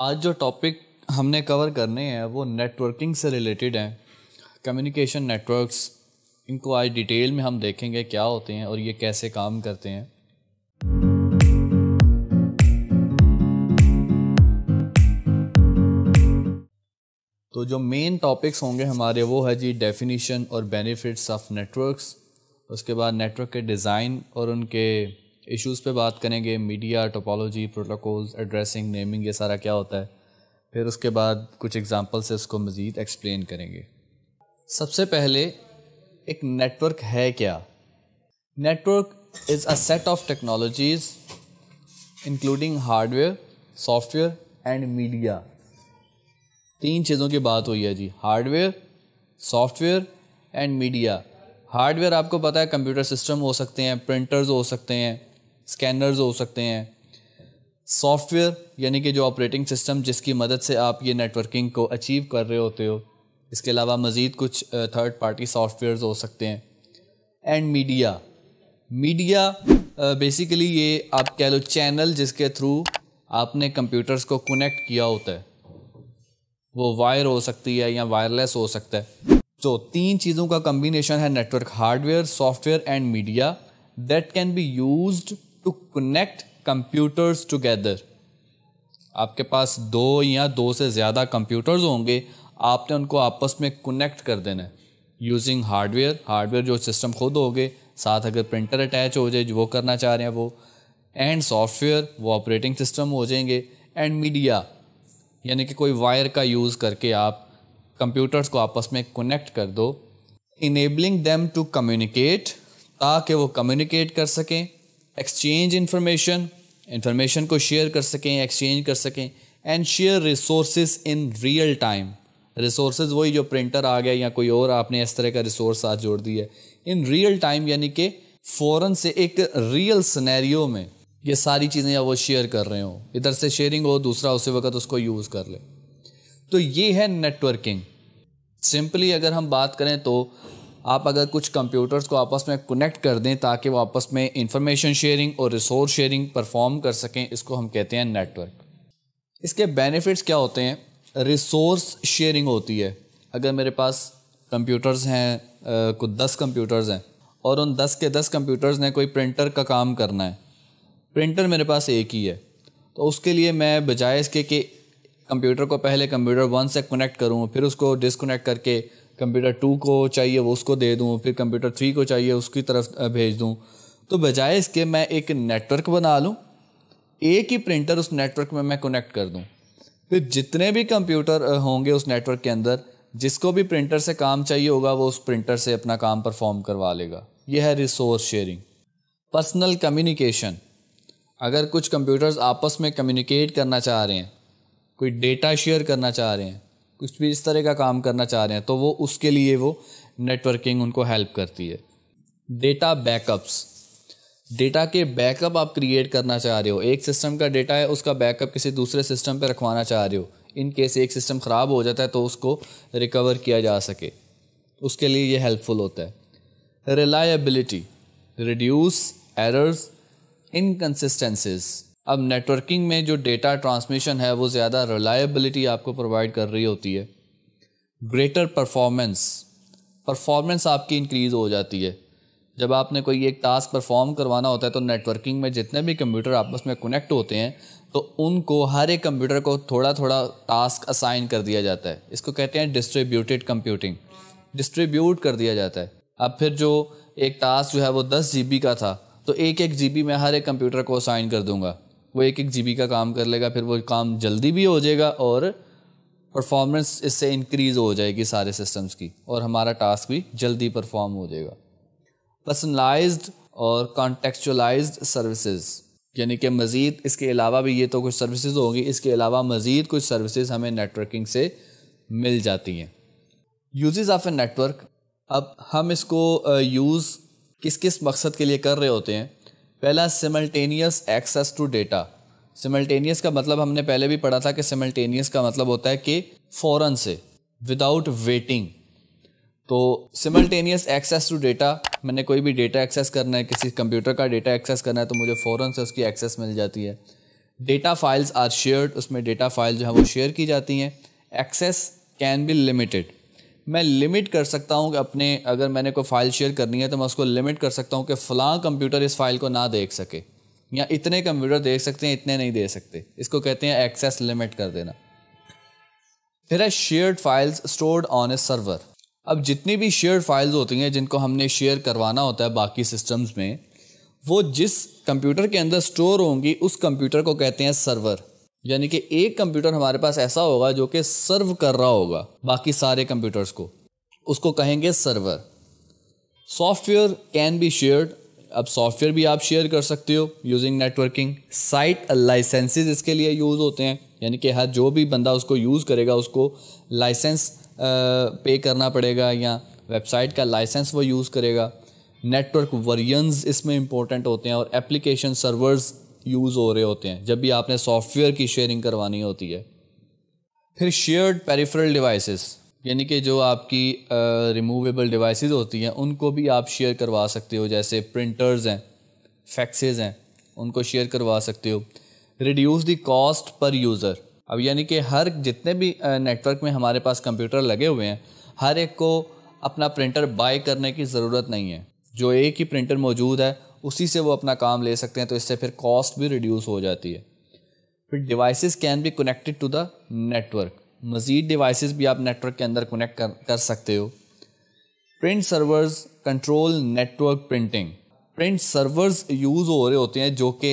आज जो टॉपिक हमने कवर करने हैं वो नेटवर्किंग से रिलेटेड हैं कम्युनिकेशन नेटवर्क्स इनको आज डिटेल में हम देखेंगे क्या होते हैं और ये कैसे काम करते हैं तो जो मेन टॉपिक्स होंगे हमारे वो है जी डेफिनेशन और बेनिफिट्स ऑफ नेटवर्क्स उसके बाद नेटवर्क के डिज़ाइन और उनके इश्यूज़ पे बात करेंगे media topology protocols addressing naming ये सारा क्या होता है फिर उसके बाद कुछ एग्जाम्पल से इसको मज़ीद एक्सप्लेन करेंगे सबसे पहले एक नेटवर्क है क्या network is a set of technologies including hardware software and media तीन चीज़ों की बात हुई है जी hardware software and media hardware आपको पता है कंप्यूटर सिस्टम हो सकते हैं प्रिंटर्स हो सकते हैं स्कैनर्स हो सकते हैं सॉफ्टवेयर यानी कि जो ऑपरेटिंग सिस्टम जिसकी मदद से आप ये नेटवर्किंग को अचीव कर रहे होते हो इसके अलावा मज़ीद कुछ थर्ड पार्टी सॉफ्टवेयर हो सकते हैं एंड मीडिया मीडिया बेसिकली ये आप कह लो चैनल जिसके थ्रू आपने कंप्यूटर्स को कनेक्ट किया होता है वो वायर हो सकती है या वायरलेस हो सकता है तो तीन चीज़ों का कम्बिनेशन है network hardware software and media that can be used to connect computers together आपके पास दो या दो से ज़्यादा कंप्यूटर्स होंगे आपने उनको आपस में कनेक्ट कर देना है यूजिंग हार्डवेयर हार्डवेयर जो सिस्टम खुद हो गए साथ अगर प्रिंटर अटैच हो जाए जो वो करना चाह रहे हैं वो एंड सॉफ्टवेयर वो ऑपरेटिंग सिस्टम हो जाएंगे एंड मीडिया यानी कि कोई वायर का यूज़ करके आप कंप्यूटर्स को आपस में कनेक्ट कर दो इनेबलिंग देम टू कम्युनिकेट ताकि वो कम्युनिकेट कर सकें एक्सचेंज इंफॉर्मेशन इंफॉर्मेशन को शेयर कर सकें एक्सचेंज कर सकें and share resource in real time resource वही जो प्रिंटर आ गया या कोई और आपने इस तरह का रिसोर्स साथ जोड़ दिया है इन रियल टाइम यानी कि फ़ौरन से एक रियल सनेरियो में ये सारी चीज़ें या वो शेयर कर रहे हो इधर से शेयरिंग हो दूसरा उसी वक्त उसको यूज़ कर ले तो ये है नेटवर्किंग सिंपली अगर हम बात करें तो आप अगर कुछ कंप्यूटर्स को आपस में कनेक्ट कर दें ताकि वो आपस में इंफॉर्मेशन शेयरिंग और रिसोर्स शेयरिंग परफॉर्म कर सकें इसको हम कहते हैं नेटवर्क इसके बेनिफिट्स क्या होते हैं रिसोर्स शेयरिंग होती है अगर मेरे पास कंप्यूटर्स हैं कुछ दस कंप्यूटर्स हैं और उन दस के दस कंप्यूटर्स ने कोई प्रिंटर का काम करना है प्रिंटर मेरे पास एक ही है तो उसके लिए मैं बजाय इसके कि कंप्यूटर को पहले कंप्यूटर वन से कनेक्ट करूँ फिर उसको डिसकनेक्ट करके कंप्यूटर टू को चाहिए वो उसको दे दूँ फिर कंप्यूटर थ्री को चाहिए उसकी तरफ भेज दूँ तो बजाय इसके मैं एक नेटवर्क बना लूँ एक ही प्रिंटर उस नेटवर्क में मैं कनेक्ट कर दूँ फिर जितने भी कंप्यूटर होंगे उस नेटवर्क के अंदर जिसको भी प्रिंटर से काम चाहिए होगा वो उस प्रिंटर से अपना काम परफॉर्म करवा लेगा यह है रिसोर्स शेयरिंग पर्सनल कम्युनिकेशन अगर कुछ कंप्यूटर्स आपस में कम्युनिकेट करना चाह रहे हैं कोई डेटा शेयर करना चाह रहे हैं कुछ भी इस तरह का काम करना चाह रहे हैं तो वो उसके लिए वो नेटवर्किंग उनको हेल्प करती है डेटा बैकअप्स डेटा के बैकअप आप क्रिएट करना चाह रहे हो एक सिस्टम का डेटा है उसका बैकअप किसी दूसरे सिस्टम पर रखवाना चाह रहे हो इन केस एक सिस्टम ख़राब हो जाता है तो उसको रिकवर किया जा सके उसके लिए ये हेल्पफुल होता है रिलायबिलिटी रिड्यूस एरर्स इनकन्सिस्टेंसीज़ अब नेटवर्किंग में जो डेटा ट्रांसमिशन है वो ज़्यादा रिलायबिलिटी आपको प्रोवाइड कर रही होती है ग्रेटर परफॉर्मेंस परफॉर्मेंस आपकी इंक्रीज़ हो जाती है जब आपने कोई एक टास्क परफॉर्म करवाना होता है तो नेटवर्किंग में जितने भी कंप्यूटर आपस में कनेक्ट होते हैं तो उनको हर एक कंप्यूटर को थोड़ा थोड़ा टास्क असाइन कर दिया जाता है इसको कहते हैं डिस्ट्रीब्यूटेड कंप्यूटिंग डिस्ट्रीब्यूट कर दिया जाता है अब फिर जो एक टास्क जो है वो दस जी का था तो एक एक जी में हर एक कंप्यूटर को असाइन कर दूंगा वो एक एक जी का काम कर लेगा फिर वो काम जल्दी भी हो जाएगा और परफॉर्मेंस इससे इंक्रीज़ हो जाएगी सारे सिस्टम्स की और हमारा टास्क भी जल्दी परफॉर्म हो जाएगा पर्सनलाइज्ड और कॉन्टेक्चुलाइज सर्विसेज यानी कि मज़ीद इसके अलावा भी ये तो कुछ सर्विसेज होंगी इसके अलावा मज़ीद कुछ सर्विसेज हमें नेटवर्किंग से मिल जाती हैं यूजेज़ ऑफ़ ए नेटवर्क अब हम इसको यूज़ किस किस मकसद के लिए कर रहे होते हैं पहला simultaneous access to data simultaneous का मतलब हमने पहले भी पढ़ा था कि सिमल्टेनियस का मतलब होता है कि फ़ौरन से विदाउट वेटिंग तो सिमल्टेनियस एक्सेस टू डेटा मैंने कोई भी डेटा एक्सेस करना है किसी कंप्यूटर का डेटा एक्सेस करना है तो मुझे फ़ौरन से उसकी एक्सेस मिल जाती है डेटा फाइल्स आर शेयर्ड उसमें डेटा फाइल जो है वो शेयर की जाती हैं एक्सेस कैन बी लिमिटेड मैं लिमिट कर सकता हूँ कि अपने अगर मैंने कोई फ़ाइल शेयर करनी है तो मैं उसको लिमिट कर सकता हूँ कि फ़लाँ कंप्यूटर इस फाइल को ना देख सके या इतने कंप्यूटर देख सकते हैं इतने नहीं दे सकते इसको कहते हैं एक्सेस लिमिट कर देना फिर है shared files stored on a server अब जितनी भी शेयर फाइल्स होती हैं जिनको हमने शेयर करवाना होता है बाकी सिस्टम्स में वो जिस कंप्यूटर के अंदर स्टोर होंगी उस कंप्यूटर को कहते हैं सर्वर यानी कि एक कंप्यूटर हमारे पास ऐसा होगा जो कि सर्व कर रहा होगा बाकी सारे कंप्यूटर्स को उसको कहेंगे server software can be shared अब सॉफ्टवेयर भी आप शेयर कर सकते हो यूजिंग नेटवर्किंग साइट लाइसेंसेज इसके लिए यूज़ होते हैं यानी कि हर जो भी बंदा उसको यूज़ करेगा उसको लाइसेंस पे करना पड़ेगा या वेबसाइट का लाइसेंस वो यूज़ करेगा नेटवर्क वरियंस इसमें इंपॉर्टेंट होते हैं और एप्लीकेशन सर्वर्स यूज़ हो रहे होते हैं जब भी आपने सॉफ्टवेयर की शेयरिंग करवानी होती है फिर शेयर्ड पेरिफेरल डिवाइसेस यानी कि जो आपकी रिमूवेबल डिवाइसेस होती हैं उनको भी आप शेयर करवा सकते हो जैसे प्रिंटर्स हैं फैक्सेस हैं उनको शेयर करवा सकते हो reduce the cost per user अब यानी कि हर जितने भी नेटवर्क में हमारे पास कंप्यूटर लगे हुए हैं हर एक को अपना प्रिंटर बाय करने की ज़रूरत नहीं है जो एक ही प्रिंटर मौजूद है उसी से वो अपना काम ले सकते हैं तो इससे फिर कॉस्ट भी रिड्यूस हो जाती है फिर devices can be connected to the network मज़ीद डिवाइसेस भी आप नेटवर्क के अंदर कनेक्ट कर, कर सकते हो print servers control network printing print servers use हो रहे होते हैं जो कि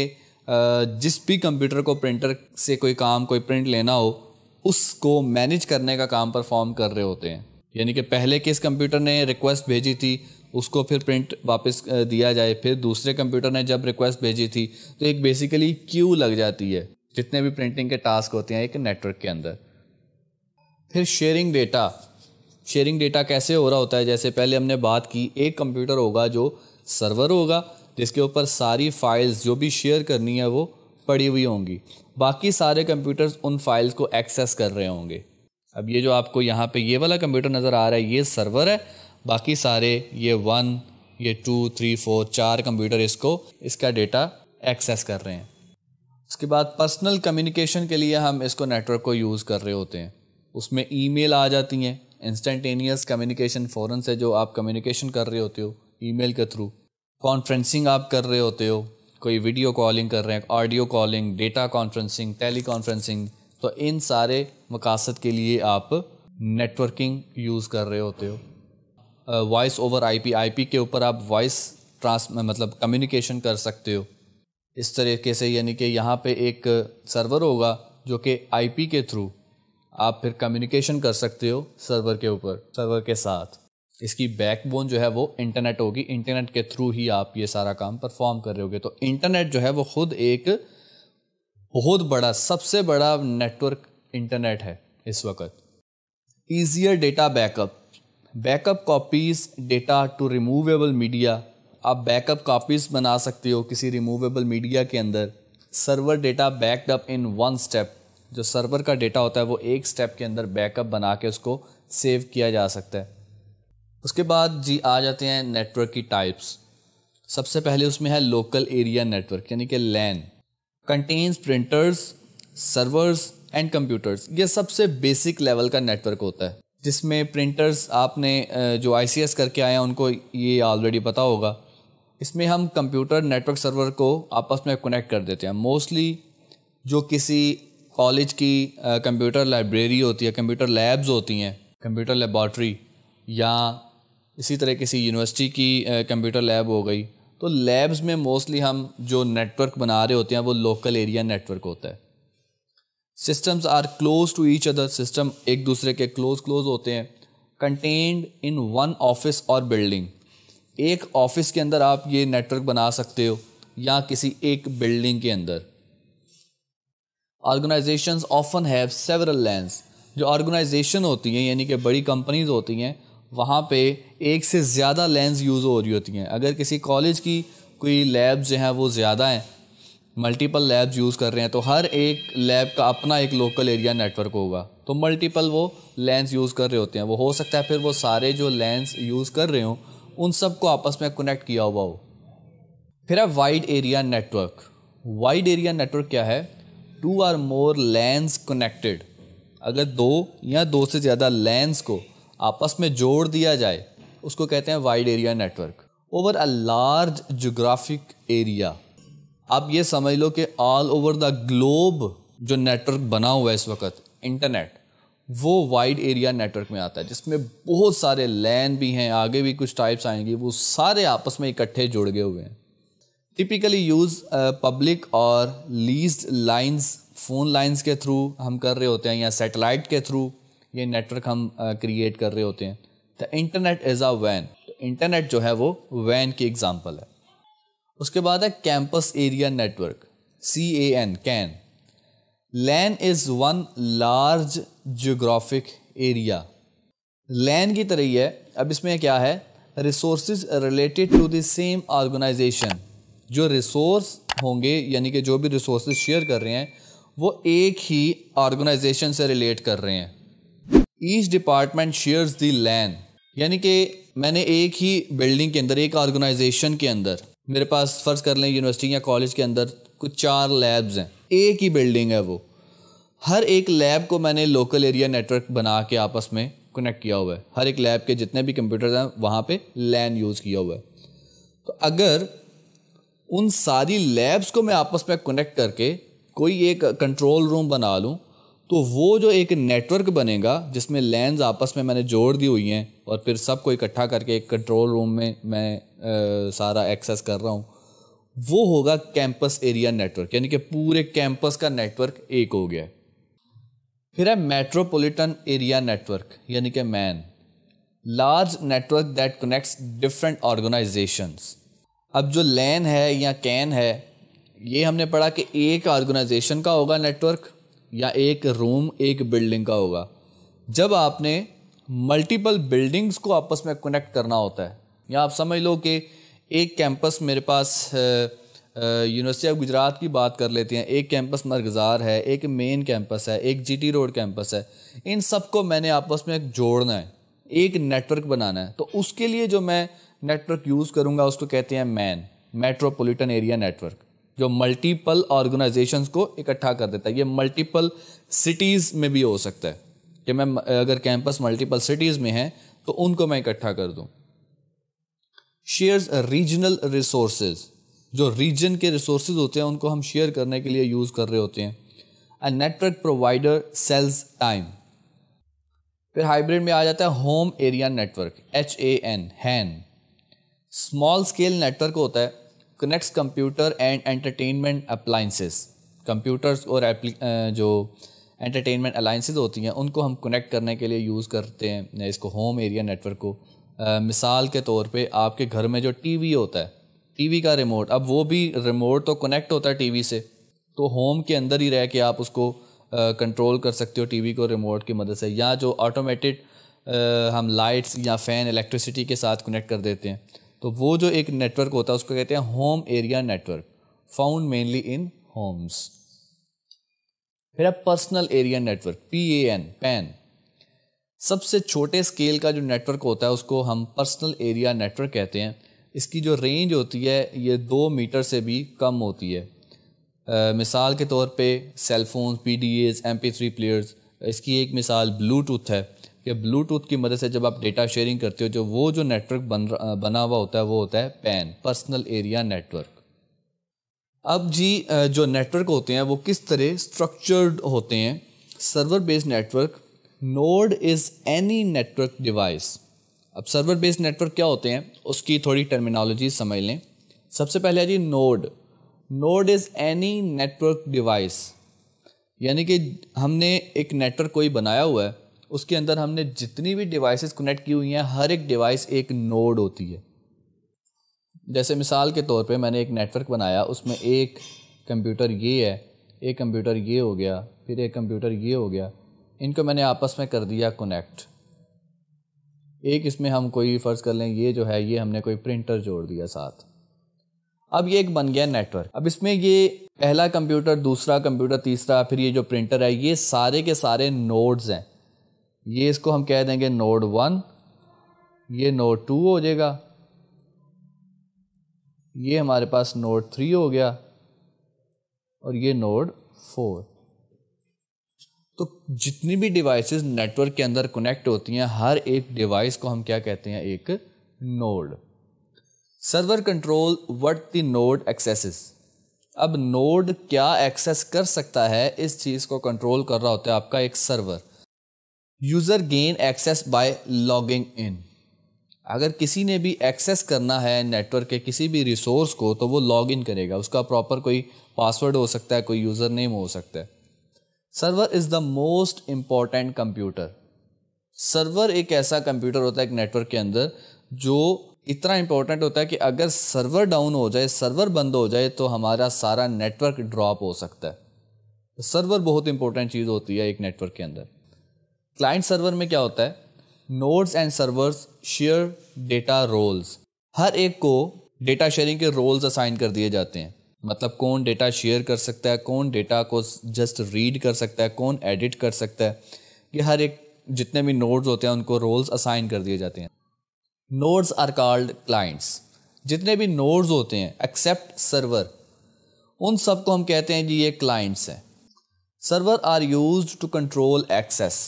जिस भी कंप्यूटर को प्रिंटर से कोई काम कोई प्रिंट लेना हो उसको मैनेज करने का काम परफॉर्म कर रहे होते हैं यानी कि पहले किस कंप्यूटर ने रिक्वेस्ट भेजी थी उसको फिर प्रिंट वापस दिया जाए फिर दूसरे कंप्यूटर ने जब रिक्वेस्ट भेजी थी तो एक बेसिकली क्यू लग जाती है जितने भी प्रिंटिंग के टास्क होते हैं एक नेटवर्क के अंदर फिर शेयरिंग डेटा शेयरिंग डेटा कैसे हो रहा होता है जैसे पहले हमने बात की एक कंप्यूटर होगा जो सर्वर होगा जिसके ऊपर सारी फाइल्स जो भी शेयर करनी है वो पड़ी हुई होंगी बाकी सारे कंप्यूटर्स उन फाइल्स को एक्सेस कर रहे होंगे अब ये जो आपको यहाँ पे ये वाला कंप्यूटर नज़र आ रहा है ये सर्वर है बाकी सारे ये वन ये टू थ्री फोर चार कंप्यूटर इसको इसका डेटा एक्सेस कर रहे हैं उसके बाद पर्सनल कम्युनिकेशन के लिए हम इसको नेटवर्क को यूज़ कर रहे होते हैं उसमें ईमेल आ जाती हैं इंस्टेंटेनियस कम्युनिकेशन फ़ौरन से जो आप कम्युनिकेशन कर रहे होते हो ईमेल के थ्रू कॉन्फ्रेंसिंग आप कर रहे होते हो कोई वीडियो कॉलिंग कर रहे हैं audio calling data conferencing teleconferencing तो इन सारे मकासद के लिए आप नेटवर्किंग यूज़ कर रहे होते हो वॉइस ओवर आईपी आईपी के ऊपर आप वॉइस ट्रांस मतलब कम्युनिकेशन कर सकते हो इस तरीके से यानी कि यहाँ पे एक सर्वर होगा जो कि आईपी के थ्रू आप फिर कम्युनिकेशन कर सकते हो सर्वर के ऊपर सर्वर के साथ इसकी बैकबोन जो है वो इंटरनेट होगी इंटरनेट के थ्रू ही आप ये सारा काम परफॉर्म कर रहे होगे तो इंटरनेट जो है वो खुद एक बहुत बड़ा सबसे बड़ा नेटवर्क इंटरनेट है इस वक्त easier data backup backup copies data to removable media आप बैकअप कॉपीज़ बना सकते हो किसी रिमूवेबल मीडिया के अंदर server data backed up in one step जो सर्वर का डेटा होता है वो एक स्टेप के अंदर बैकअप बना के उसको सेव किया जा सकता है उसके बाद जी आ जाते हैं नेटवर्क की टाइप्स सबसे पहले उसमें है लोकल एरिया नेटवर्क यानी कि LAN contains printers servers and computers ये सबसे बेसिक लेवल का नेटवर्क होता है जिसमें प्रिंटर्स आपने जो आई करके आए हैं उनको ये ऑलरेडी पता होगा इसमें हम कंप्यूटर नेटवर्क सर्वर को आपस में कनेक्ट कर देते हैं मोस्टली जो किसी कॉलेज की कंप्यूटर लाइब्रेरी होती है कंप्यूटर लैब्स होती हैं कंप्यूटर लेबॉर्ट्री या इसी तरह किसी यूनिवर्सिटी की कंप्यूटर लैब हो गई तो लैब्स में मोस्टली हम जो नेटवर्क बना रहे होते हैं वो लोकल एरिया नेटवर्क होता है systems are close to each other system एक दूसरे के क्लोज क्लोज होते हैं कंटेन्ड इन वन ऑफिस और बिल्डिंग एक ऑफिस के अंदर आप ये नेटवर्क बना सकते हो या किसी एक बिल्डिंग के अंदर organizations often have several LANs जो ऑर्गेनाइजेशन होती हैं यानी कि बड़ी कंपनीज होती हैं वहाँ पे एक से ज़्यादा लेंस यूज़ हो रही होती हैं अगर किसी कॉलेज की कोई लैब्स जो हैं वो ज़्यादा हैं मल्टीपल लैब्स यूज़ कर रहे हैं तो हर एक लैब का अपना एक लोकल एरिया नेटवर्क होगा तो मल्टीपल वो लेंस यूज़ कर रहे होते हैं वो हो सकता है फिर वो सारे जो लेंस यूज़ कर रहे हों उन सब को आपस में कनेक्ट किया हुआ हो फिर है wide area network wide area network क्या है two or more LANs connected अगर दो या दो से ज़्यादा लेंस को आपस में जोड़ दिया जाए उसको कहते हैं wide area network over a large geographic area आप ये समझ लो कि ऑल ओवर द ग्लोब जो नेटवर्क बना हुआ है इस वक्त इंटरनेट वो वाइड एरिया नेटवर्क में आता है जिसमें बहुत सारे लैन भी हैं आगे भी कुछ टाइप्स आएंगे वो सारे आपस में इकट्ठे जुड़ गए हुए हैं टिपिकली यूज़ पब्लिक और लीज लाइंस फ़ोन लाइंस के थ्रू हम कर रहे होते हैं या सेटेलाइट के थ्रू ये नेटवर्क हम क्रिएट uh, कर रहे होते हैं द इंटरनेट इज़ अ वैन इंटरनेट जो है वो वैन की एग्ज़ाम्पल है उसके बाद है campus area network C A N CAN LAN is one large geographic area LAN की तरह ही है अब इसमें क्या है resource related to the same organization जो रिसोर्स होंगे यानी कि जो भी रिसोर्स शेयर कर रहे हैं वो एक ही ऑर्गेनाइजेशन से रिलेट कर रहे हैं each department shares the LAN यानी कि मैंने एक ही बिल्डिंग के अंदर एक ऑर्गेनाइजेशन के अंदर मेरे पास फ़र्ज़ कर लें यूनिवर्सिटी या कॉलेज के अंदर कुछ चार लैब्स हैं एक ही बिल्डिंग है वो हर एक लैब को मैंने लोकल एरिया नेटवर्क बना के आपस में कनेक्ट किया हुआ है हर एक लैब के जितने भी कंप्यूटर्स हैं वहाँ पे लैन यूज़ किया हुआ है तो अगर उन सारी लैब्स को मैं आपस में कनेक्ट करके कोई एक कंट्रोल रूम बना लूँ तो वो जो एक नेटवर्क बनेगा जिसमें लेंस आपस में मैंने जोड़ दी हुई हैं और फिर सबको इकट्ठा करके एक कंट्रोल रूम में मैं आ, सारा एक्सेस कर रहा हूँ वो होगा कैंपस एरिया नेटवर्क यानी कि पूरे कैंपस का नेटवर्क एक हो गया फिर है मेट्रोपॉलिटन एरिया नेटवर्क यानी कि MAN large network that connects different organizations अब जो लैन है या कैन है ये हमने पढ़ा कि एक ऑर्गेनाइजेशन का होगा नेटवर्क या एक रूम एक बिल्डिंग का होगा जब आपने मल्टीपल बिल्डिंग्स को आपस में कनेक्ट करना होता है या आप समझ लो कि एक कैंपस मेरे पास यूनिवर्सिटी ऑफ गुजरात की बात कर लेते हैं एक कैंपस मरगजार है एक मेन कैंपस है एक जीटी रोड कैंपस है इन सब को मैंने आपस में जोड़ना है एक नेटवर्क बनाना है तो उसके लिए जो मैं नेटवर्क यूज़ करूँगा उसको कहते हैं मैन मेट्रोपोलिटन एरिया नेटवर्क जो मल्टीपल ऑर्गेनाइजेशन को इकट्ठा कर देता है ये मल्टीपल सिटीज़ में भी हो सकता है कि मैं अगर कैंपस मल्टीपल सिटीज़ में है तो उनको मैं इकट्ठा कर दूं शेयर्स रीजनल रिसोर्स जो रीजन के रिसोर्स होते हैं उनको हम शेयर करने के लिए यूज़ कर रहे होते हैं a network provider sells time फिर हाइब्रिड में आ जाता है home area network H A N HAN small scale network होता है connects computer and entertainment appliances computers और जो एंटरटेनमेंट alliances होती हैं उनको हम कनेक्ट करने के लिए यूज़ करते हैं इसको होम एरिया नेटवर्क को आ, मिसाल के तौर पे आपके घर में जो टीवी होता है टीवी का रिमोट अब वो भी रिमोट तो कनेक्ट होता है टीवी से तो होम के अंदर ही रह के आप उसको कंट्रोल कर सकते हो टीवी को रिमोट की मदद से या जो ऑटोमेटेड हम लाइट्स या फ़ैन इलेक्ट्रिसिटी के साथ कनेक्ट कर देते हैं तो वो जो एक नेटवर्क होता है उसको कहते हैं home area network found mainly in homes फिर अब personal area network P A N PAN सबसे छोटे स्केल का जो नेटवर्क होता है उसको हम पर्सनल एरिया नेटवर्क कहते हैं इसकी जो रेंज होती है ये दो मीटर से भी कम होती है आ, मिसाल के तौर पे cell phone P D As M P three players इसकी एक मिसाल ब्लूटूथ है या ब्लूटूथ की मदद से जब आप डेटा शेयरिंग करते हो जो वो जो नेटवर्क बन बना हुआ होता है वो होता है पैन पर्सनल एरिया नेटवर्क अब जी जो नेटवर्क होते हैं वो किस तरह स्ट्रक्चर्ड होते हैं server based network node is any network device अब सर्वर बेस्ड नेटवर्क क्या होते हैं उसकी थोड़ी टर्मिनोलॉजी समझ लें सबसे पहले है जी node node is any network device यानी कि हमने एक नेटवर्क कोई बनाया हुआ है उसके अंदर हमने जितनी भी डिवाइसेस कनेक्ट की हुई हैं हर एक डिवाइस एक नोड होती है जैसे मिसाल के तौर पे मैंने एक नेटवर्क बनाया उसमें एक कंप्यूटर ये है एक कंप्यूटर ये हो गया फिर एक कंप्यूटर ये हो गया इनको मैंने आपस में कर दिया कनेक्ट एक इसमें हम कोई फ़र्ज़ कर लें ये जो है ये हमने कोई प्रिंटर जोड़ दिया साथ अब ये एक बन गया नेटवर्क अब इसमें ये पहला कंप्यूटर दूसरा कंप्यूटर तीसरा फिर ये जो प्रिंटर है ये सारे के सारे नोड्स हैं ये इसको हम कह देंगे नोड वन ये नोड टू हो जाएगा ये हमारे पास नोड थ्री हो गया और ये नोड फोर तो जितनी भी डिवाइसेस नेटवर्क के अंदर कनेक्ट होती हैं हर एक डिवाइस को हम क्या कहते हैं एक node server control what the node accesses अब नोड क्या एक्सेस कर सकता है इस चीज़ को कंट्रोल कर रहा होता है आपका एक server user gain access by logging in अगर किसी ने भी एक्सेस करना है नेटवर्क के किसी भी रिसोर्स को तो वो लॉग इन करेगा उसका प्रॉपर कोई पासवर्ड हो सकता है कोई यूज़र नेम हो सकता है server is the most important computer server एक ऐसा कंप्यूटर होता है एक नेटवर्क के अंदर जो इतना इम्पोर्टेंट होता है कि अगर सर्वर डाउन हो जाए सर्वर बंद हो जाए तो हमारा सारा नेटवर्क ड्रॉप हो सकता है तो सर्वर बहुत इंपॉर्टेंट चीज़ होती है एक नेटवर्क के अंदर क्लाइंट सर्वर में क्या होता है nodes and servers share data roles हर एक को डेटा शेयरिंग के रोल्स असाइन कर दिए जाते हैं मतलब कौन डेटा शेयर कर सकता है कौन डेटा को जस्ट रीड कर सकता है कौन एडिट कर सकता है ये हर एक जितने भी नोड्स होते हैं उनको रोल्स असाइन कर दिए जाते हैं नोड्स आर कॉल्ड क्लाइंट्स जितने भी नोड्स होते हैं एक्सेप्ट सर्वर उन सबको हम कहते हैं जी ये क्लाइंट्स हैं server are used to control access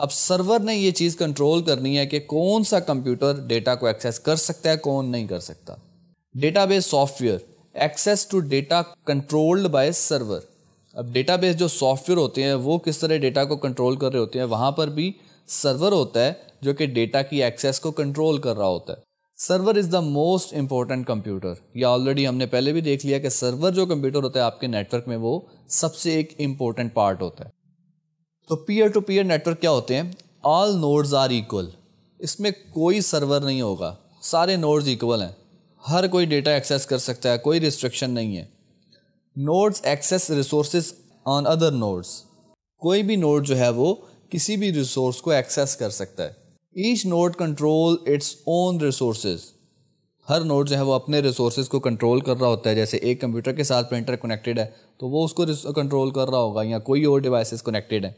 अब सर्वर ने ये चीज़ कंट्रोल करनी है कि कौन सा कंप्यूटर डेटा को एक्सेस कर सकता है कौन नहीं कर सकता database software access to data controlled by server अब डेटाबेस जो सॉफ्टवेयर होते हैं वो किस तरह डेटा को कंट्रोल कर रहे होते हैं वहाँ पर भी सर्वर होता है जो कि डेटा की एक्सेस को कंट्रोल कर रहा होता है server is the most important computer या ऑलरेडी हमने पहले भी देख लिया कि सर्वर जो कंप्यूटर होता है आपके नेटवर्क में वो सबसे एक इम्पॉर्टेंट पार्ट होता है तो पीयर टू पीयर नेटवर्क क्या होते हैं ऑल नोड्स आर इक्वल इसमें कोई सर्वर नहीं होगा सारे नोड्स इक्वल हैं हर कोई डेटा एक्सेस कर सकता है कोई रिस्ट्रिक्शन नहीं है nodes access resource on other nodes कोई भी नोड जो है वो किसी भी रिसोर्स को एक्सेस कर सकता है each node control its own resource हर नोड जो है वो अपने रिसोर्स को कंट्रोल कर रहा होता है जैसे एक कंप्यूटर के साथ प्रिंटर कनेक्टेड है तो वो उसको कंट्रोल कर रहा होगा या कोई और डिवाइसेस कनेक्टेड है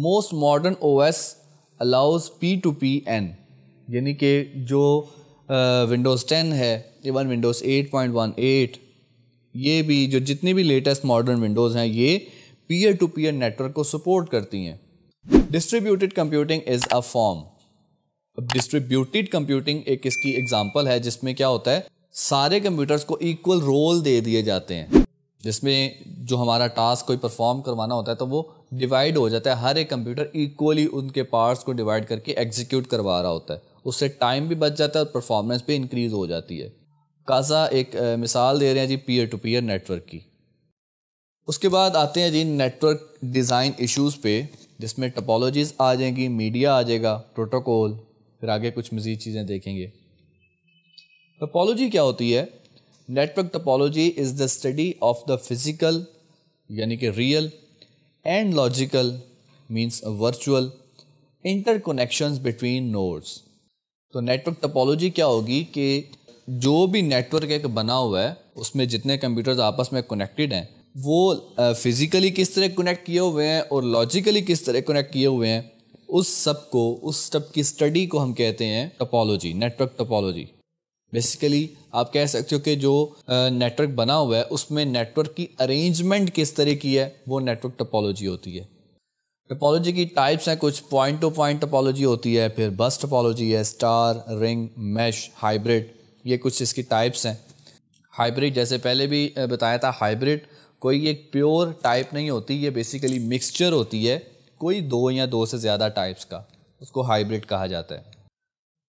most modern OS allows P to P N यानी कि जो विंडोज़ टेन है even Windows eight point one eight ये भी जो जितनी भी लेटेस्ट मॉडर्न विंडोज़ हैं ये पीयर टू पीयर नेटवर्क को सपोर्ट करती हैं distributed computing is a form अब डिस्ट्रीब्यूटेड कंप्यूटिंग एक इसकी एग्जांपल है जिसमें क्या होता है सारे कंप्यूटर्स को इक्वल रोल दे दिए जाते हैं जिसमें जो हमारा टास्क कोई परफॉर्म करवाना होता है तो वो डिवाइड हो जाता है हर एक कंप्यूटर इक्वली उनके पार्ट्स को डिवाइड करके एग्जीक्यूट करवा रहा होता है उससे टाइम भी बच जाता है और परफॉर्मेंस भी इंक्रीज़ हो जाती है काजा एक मिसाल दे रहे हैं जी पीयर टू पीयर नेटवर्क की उसके बाद आते हैं जी नेटवर्क डिज़ाइन इशूज़ पे जिसमें टपोलॉजीज़ आ जाएंगी मीडिया आ जाएगा प्रोटोकॉल फिर आगे कुछ मज़ीद चीज़ें देखेंगे टपोलॉजी क्या होती है network topology is the study of the physical यानी कि real and logical means virtual interconnections between nodes तो नेटवर्क टोपोलॉजी क्या होगी कि जो भी नेटवर्क एक बना हुआ है उसमें जितने कंप्यूटर्स आपस में कनेक्टेड हैं वो फिज़िकली किस तरह कनेक्ट किए हुए हैं और लॉजिकली किस तरह कनेक्ट किए हुए हैं उस सब को उस सब की स्टडी को हम कहते हैं टोपोलॉजी नेटवर्क टोपोलॉजी बेसिकली आप कह सकते हो कि जो नेटवर्क बना हुआ है उसमें नेटवर्क की अरेंजमेंट किस तरह की है वो नेटवर्क टोपोलॉजी होती है टोपोलॉजी की टाइप्स हैं कुछ पॉइंट टू पॉइंट टोपोलॉजी होती है फिर बस टोपोलॉजी है स्टार रिंग मैश हाइब्रिड ये कुछ इसकी टाइप्स हैं हाइब्रिड जैसे पहले भी बताया था हाइब्रिड कोई एक प्योर टाइप नहीं होती ये बेसिकली मिक्सचर होती है कोई दो या दो से ज़्यादा टाइप्स का उसको हाइब्रिड कहा जाता है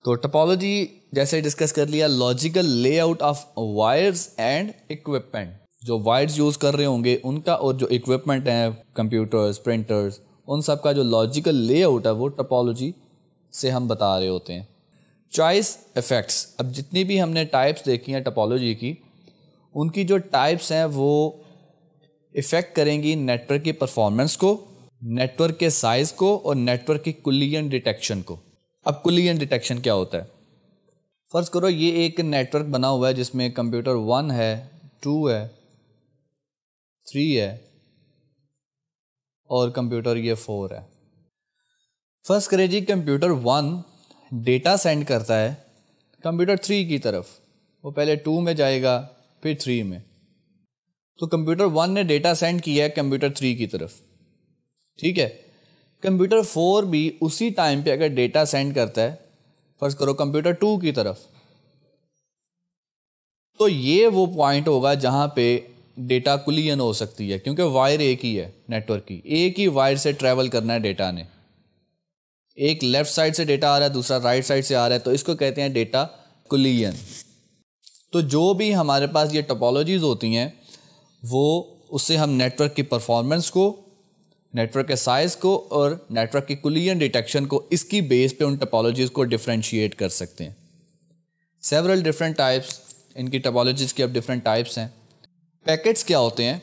तो टोपोलॉजी जैसे डिस्कस कर लिया logical layout of wires and equipment जो वायर्स यूज़ कर रहे होंगे उनका और जो इक्विपमेंट है कंप्यूटर्स प्रिंटर्स उन सब का जो लॉजिकल लेआउट है वो टोपोलॉजी से हम बता रहे होते हैं चॉइस इफ़ेक्ट्स अब जितनी भी हमने टाइप्स देखी हैं टोपोलॉजी की उनकी जो टाइप्स हैं वो इफ़ेक्ट करेंगी नेटवर्क की परफॉर्मेंस को नेटवर्क के साइज़ को और नेटवर्क की कुलियन डिटेक्शन को अब कुलियन डिटेक्शन क्या होता है फ़र्ज़ करो ये एक नेटवर्क बना हुआ है जिसमें कंप्यूटर वन है टू है थ्री है और कंप्यूटर ये फोर है फर्स्ट करें जी कंप्यूटर वन डेटा सेंड करता है कंप्यूटर थ्री की तरफ वो पहले टू में जाएगा फिर थ्री में तो कंप्यूटर वन ने डेटा सेंड किया है कंप्यूटर थ्री की तरफ ठीक है कंप्यूटर फोर भी उसी टाइम पे अगर डेटा सेंड करता है फर्ज करो कंप्यूटर टू की तरफ तो ये वो पॉइंट होगा जहाँ पे डेटा कुलियन हो सकती है क्योंकि वायर एक ही है नेटवर्क की एक ही वायर से ट्रैवल करना है डेटा ने एक लेफ्ट साइड से डेटा आ रहा है दूसरा राइट साइड से आ रहा है तो इसको कहते हैं डेटा कुलियन तो जो भी हमारे पास ये टोपोलॉजीज़ होती हैं वो उससे हम नेटवर्क की परफॉर्मेंस को नेटवर्क के साइज़ को और नेटवर्क की कुलियन डिटेक्शन को इसकी बेस पे उन टपोलॉजीज़ को डिफ्रेंशिएट कर सकते हैं सेवरल डिफरेंट टाइप्स इनकी टपोलॉजीज़ की अब डिफरेंट टाइप्स हैं पैकेट्स क्या होते हैं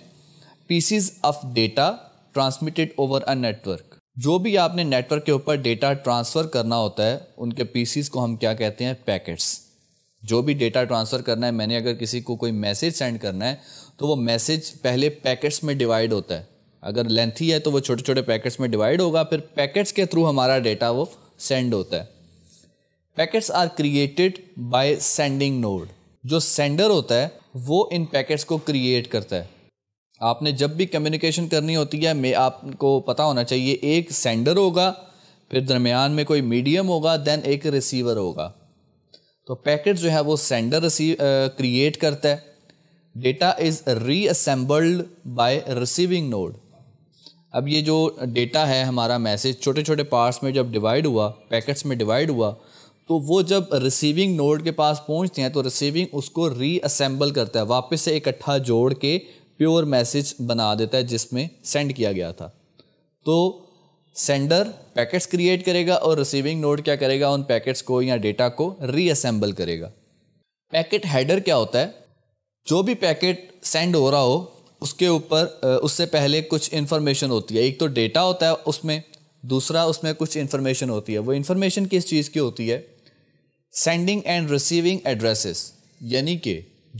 pieces of data transmitted over a network जो भी आपने नेटवर्क के ऊपर डेटा ट्रांसफ़र करना होता है उनके पीसीज को हम क्या कहते हैं पैकेट्स जो भी डेटा ट्रांसफ़र करना है मैंने अगर किसी को कोई मैसेज सेंड करना है तो वो मैसेज पहले पैकेट्स में डिवाइड होता है अगर लेंथी है तो वो छोटे छोटे पैकेट्स में डिवाइड होगा फिर पैकेट्स के थ्रू हमारा डेटा वो सेंड होता है packets are created by sending node जो सेंडर होता है वो इन पैकेट्स को क्रिएट करता है आपने जब भी कम्युनिकेशन करनी होती है मैं आपको पता होना चाहिए एक सेंडर होगा फिर दरमियान में कोई मीडियम होगा देन एक रिसीवर होगा तो पैकेट जो है वो सेंडर रिसीव क्रिएट करता है data is reassembled by receiving node अब ये जो डेटा है हमारा मैसेज छोटे छोटे पार्ट्स में जब डिवाइड हुआ पैकेट्स में डिवाइड हुआ तो वो जब रिसीविंग नोड के पास पहुंचते हैं तो रिसीविंग उसको रीअसेंबल करता है वापस से इकट्ठा जोड़ के प्योर मैसेज बना देता है जिसमें सेंड किया गया था तो सेंडर पैकेट्स क्रिएट करेगा और रिसीविंग नोड क्या करेगा उन पैकेट्स को या डेटा को रीअसेंबल करेगा पैकेट हेडर क्या होता है जो भी पैकेट सेंड हो रहा हो उसके ऊपर उससे पहले कुछ इन्फॉर्मेशन होती है एक तो डेटा होता है उसमें दूसरा उसमें कुछ इन्फॉर्मेशन होती है वो इन्फॉर्मेशन किस चीज़ की होती है सेंडिंग एंड रिसीविंग एड्रेसेस यानी कि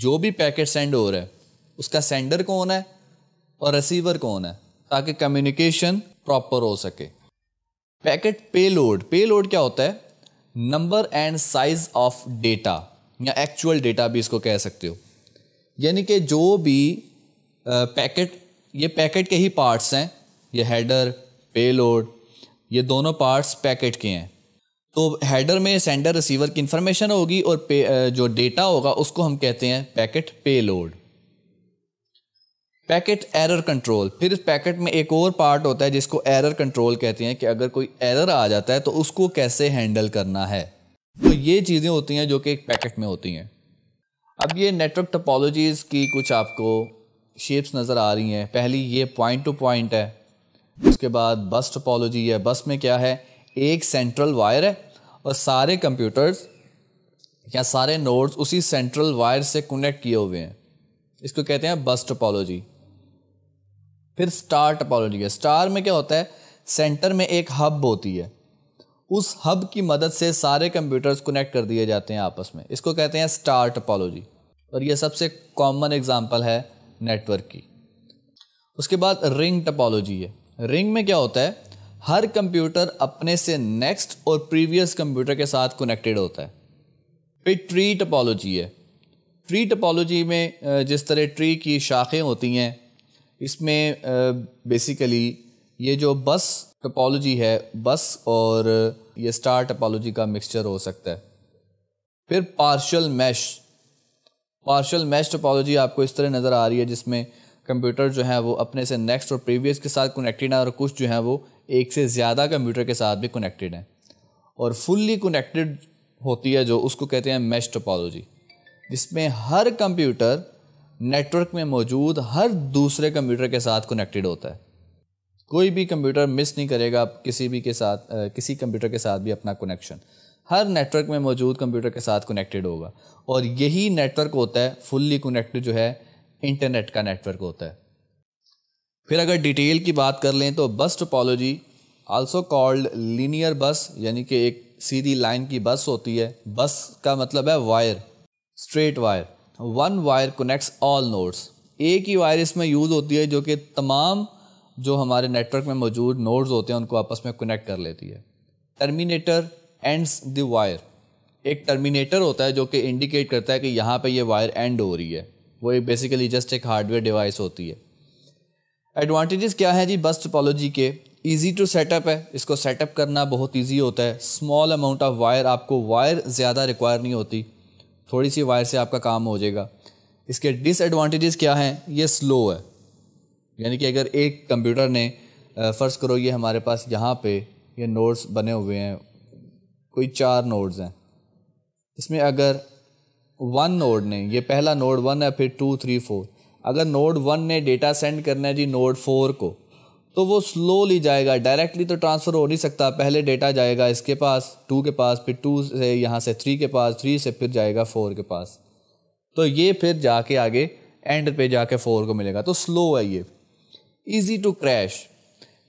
जो भी पैकेट सेंड हो रहा है उसका सेंडर कौन है और रिसीवर कौन है ताकि कम्युनिकेशन प्रॉपर हो सके पैकेट पे लोड पे लोड क्या होता है number and size of data या एक्चुअल डेटा भी इसको कह सकते हो यानी कि जो भी पैकेट ये पैकेट के ही पार्ट्स हैं ये हेडर पेलोड ये दोनों पार्ट्स पैकेट के हैं तो हेडर में सेंडर रिसीवर की इंफॉर्मेशन होगी और पे, जो डेटा होगा उसको हम कहते हैं packet payload packet error control फिर इस पैकेट में एक और पार्ट होता है जिसको एरर कंट्रोल कहते हैं कि अगर कोई एरर आ जाता है तो उसको कैसे हैंडल करना है तो ये चीज़ें होती हैं जो कि एक पैकेट में होती हैं अब ये नेटवर्क टोपोलॉजीज़ की कुछ आपको शेप्स नज़र आ रही हैं पहली ये पॉइंट टू पॉइंट है उसके बाद बस टोपोलॉजी है बस में क्या है एक सेंट्रल वायर है और सारे कंप्यूटर्स या सारे नोड्स उसी सेंट्रल वायर से कनेक्ट किए हुए हैं इसको कहते हैं बस टोपोलॉजी फिर स्टार टोपोलॉजी है स्टार में क्या होता है सेंटर में एक हब होती है उस हब की मदद से सारे कंप्यूटर्स कनेक्ट कर दिए जाते हैं आपस में इसको कहते हैं स्टार टोपोलॉजी और ये सबसे कॉमन एग्जांपल है नेटवर्क की उसके बाद रिंग टपोलॉजी है रिंग में क्या होता है हर कंप्यूटर अपने से नेक्स्ट और प्रीवियस कंप्यूटर के साथ कनेक्टेड होता है फिर ट्री टपोलॉजी है ट्री टपोलॉजी में जिस तरह ट्री की शाखें होती हैं इसमें बेसिकली ये जो बस टपोलॉजी है बस और ये स्टार टपोलॉजी का मिक्सचर हो सकता है फिर partial mesh partial match topology आपको इस तरह नज़र आ रही है जिसमें कंप्यूटर जो है वो अपने से नेक्स्ट और प्रीवियस के साथ कनेक्टेड हैं और कुछ जो हैं वो एक से ज़्यादा कंप्यूटर के साथ भी कनेक्टेड हैं और फुल्ली कनेक्टेड होती है जो उसको कहते हैं मैश टोपोलॉजी जिसमें हर कंप्यूटर नेटवर्क में मौजूद हर दूसरे कंप्यूटर के साथ कनेक्टेड होता है कोई भी कंप्यूटर मिस नहीं करेगा किसी भी के साथ किसी कंप्यूटर के साथ भी अपना कनेक्शन हर नेटवर्क में मौजूद कंप्यूटर के साथ कनेक्टेड होगा और यही नेटवर्क होता है फुल्ली कनेक्टेड जो है इंटरनेट का नेटवर्क होता है फिर अगर डिटेल की बात कर लें तो बस टोपोलॉजी आल्सो कॉल्ड लीनियर बस यानी कि एक सीधी लाइन की बस होती है बस का मतलब है wire straight wire one wire connects all nodes एक ही वायर इसमें यूज़ होती है जो कि तमाम जो हमारे नेटवर्क में मौजूद नोड्स होते हैं उनको आपस में कनेक्ट कर लेती है टर्मिनेटर एंड्स द वायर एक टर्मिनेटर होता है जो कि इंडिकेट करता है कि यहाँ पे ये वायर एंड हो रही है वो एक बेसिकली जस्ट एक हार्डवेयर डिवाइस होती है एडवांटेजेस क्या है जी बस टोपोलॉजी के इजी टू सेटअप है इसको सेटअप करना बहुत इजी होता है स्मॉल अमाउंट ऑफ वायर आपको वायर ज़्यादा रिक्वायर नहीं होती थोड़ी सी वायर से आपका काम हो जाएगा इसके डिसएडवांटेजेस क्या हैं ये स्लो है यानी कि अगर एक कंप्यूटर ने फ़र्ज़ करो ये हमारे पास यहाँ पे ये नोट्स बने हुए हैं कोई चार नोड्स हैं इसमें अगर वन नोड ने ये पहला नोड वन है फिर टू थ्री फोर अगर नोड वन ने डेटा सेंड करना है जी नोड फोर को तो वो स्लोली जाएगा डायरेक्टली तो ट्रांसफ़र हो नहीं सकता पहले डेटा जाएगा इसके पास टू के पास फिर टू से यहाँ से थ्री के पास थ्री से फिर जाएगा फोर के पास तो ये फिर जाके आगे एंड पे जाके फोर को मिलेगा तो स्लो है ये ईजी टू क्रैश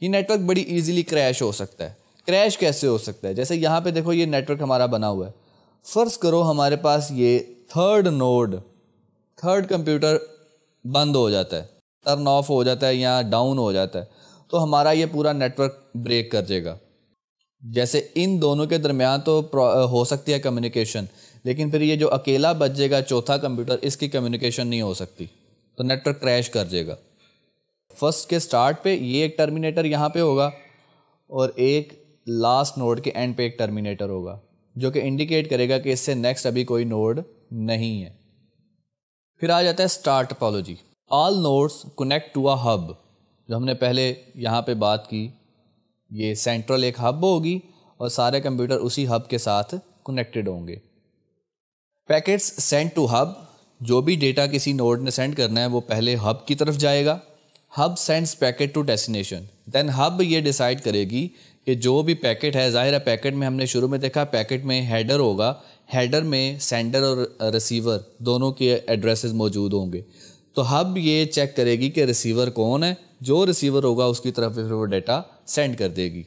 ये नेटवर्क बड़ी ईजीली क्रैश हो सकता है क्रैश कैसे हो सकता है जैसे यहाँ पे देखो ये नेटवर्क हमारा बना हुआ है फ़र्ज़ करो हमारे पास ये थर्ड नोड थर्ड कंप्यूटर बंद हो जाता है टर्न ऑफ हो जाता है या डाउन हो जाता है तो हमारा ये पूरा नेटवर्क ब्रेक कर देगा जैसे इन दोनों के दरमियान तो हो सकती है कम्युनिकेशन लेकिन फिर ये जो अकेला बच जाएगा चौथा कंप्यूटर इसकी कम्युनिकेशन नहीं हो सकती तो नेटवर्क क्रैश कर जाएगा फर्स्ट के स्टार्ट पे ये एक टर्मिनेटर यहाँ पे होगा और एक लास्ट नोड के एंड पे एक टर्मिनेटर होगा जो कि इंडिकेट करेगा कि इससे नेक्स्ट अभी कोई नोड नहीं है फिर आ जाता है star topology all nodes connect to a hub जो हमने पहले यहाँ पे बात की ये सेंट्रल एक हब होगी और सारे कंप्यूटर उसी हब के साथ कनेक्टेड होंगे पैकेट्स सेंड टू हब जो भी डेटा किसी नोड ने सेंड करना है वो पहले हब की तरफ जाएगा hub sends packet to destination then hub ये डिसाइड करेगी कि जो भी पैकेट है ज़ाहिर है पैकेट में हमने शुरू में देखा पैकेट में हेडर होगा हेडर में सेंडर और रिसीवर दोनों के एड्रेसेस मौजूद होंगे तो हब ये चेक करेगी कि रिसीवर कौन है जो रिसीवर होगा उसकी तरफ फिर वो डेटा सेंड कर देगी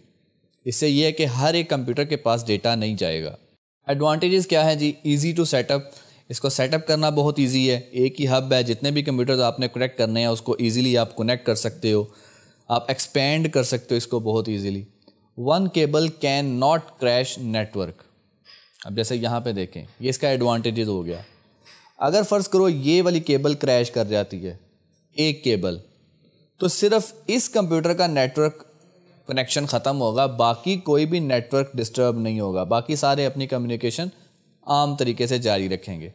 इससे यह है कि हर एक कंप्यूटर के पास डेटा नहीं जाएगा एडवांटेजेस क्या है जी इजी टू सेटअप इसको सेटअप करना बहुत ईजी है एक ही हब है जितने भी कंप्यूटर्स आपने कनेक्ट करने हैं उसको ईजिली आप कनेक्ट कर सकते हो आप एक्सपेंड कर सकते हो इसको बहुत easily one cable can not crash network अब जैसे यहाँ पे देखें ये इसका एडवांटेजेस हो गया अगर फ़र्ज़ करो ये वाली केबल क्रैश कर जाती है एक केबल तो सिर्फ इस कंप्यूटर का नेटवर्क कनेक्शन ख़त्म होगा बाकी कोई भी नेटवर्क डिस्टर्ब नहीं होगा बाकी सारे अपनी कम्युनिकेशन आम तरीके से जारी रखेंगे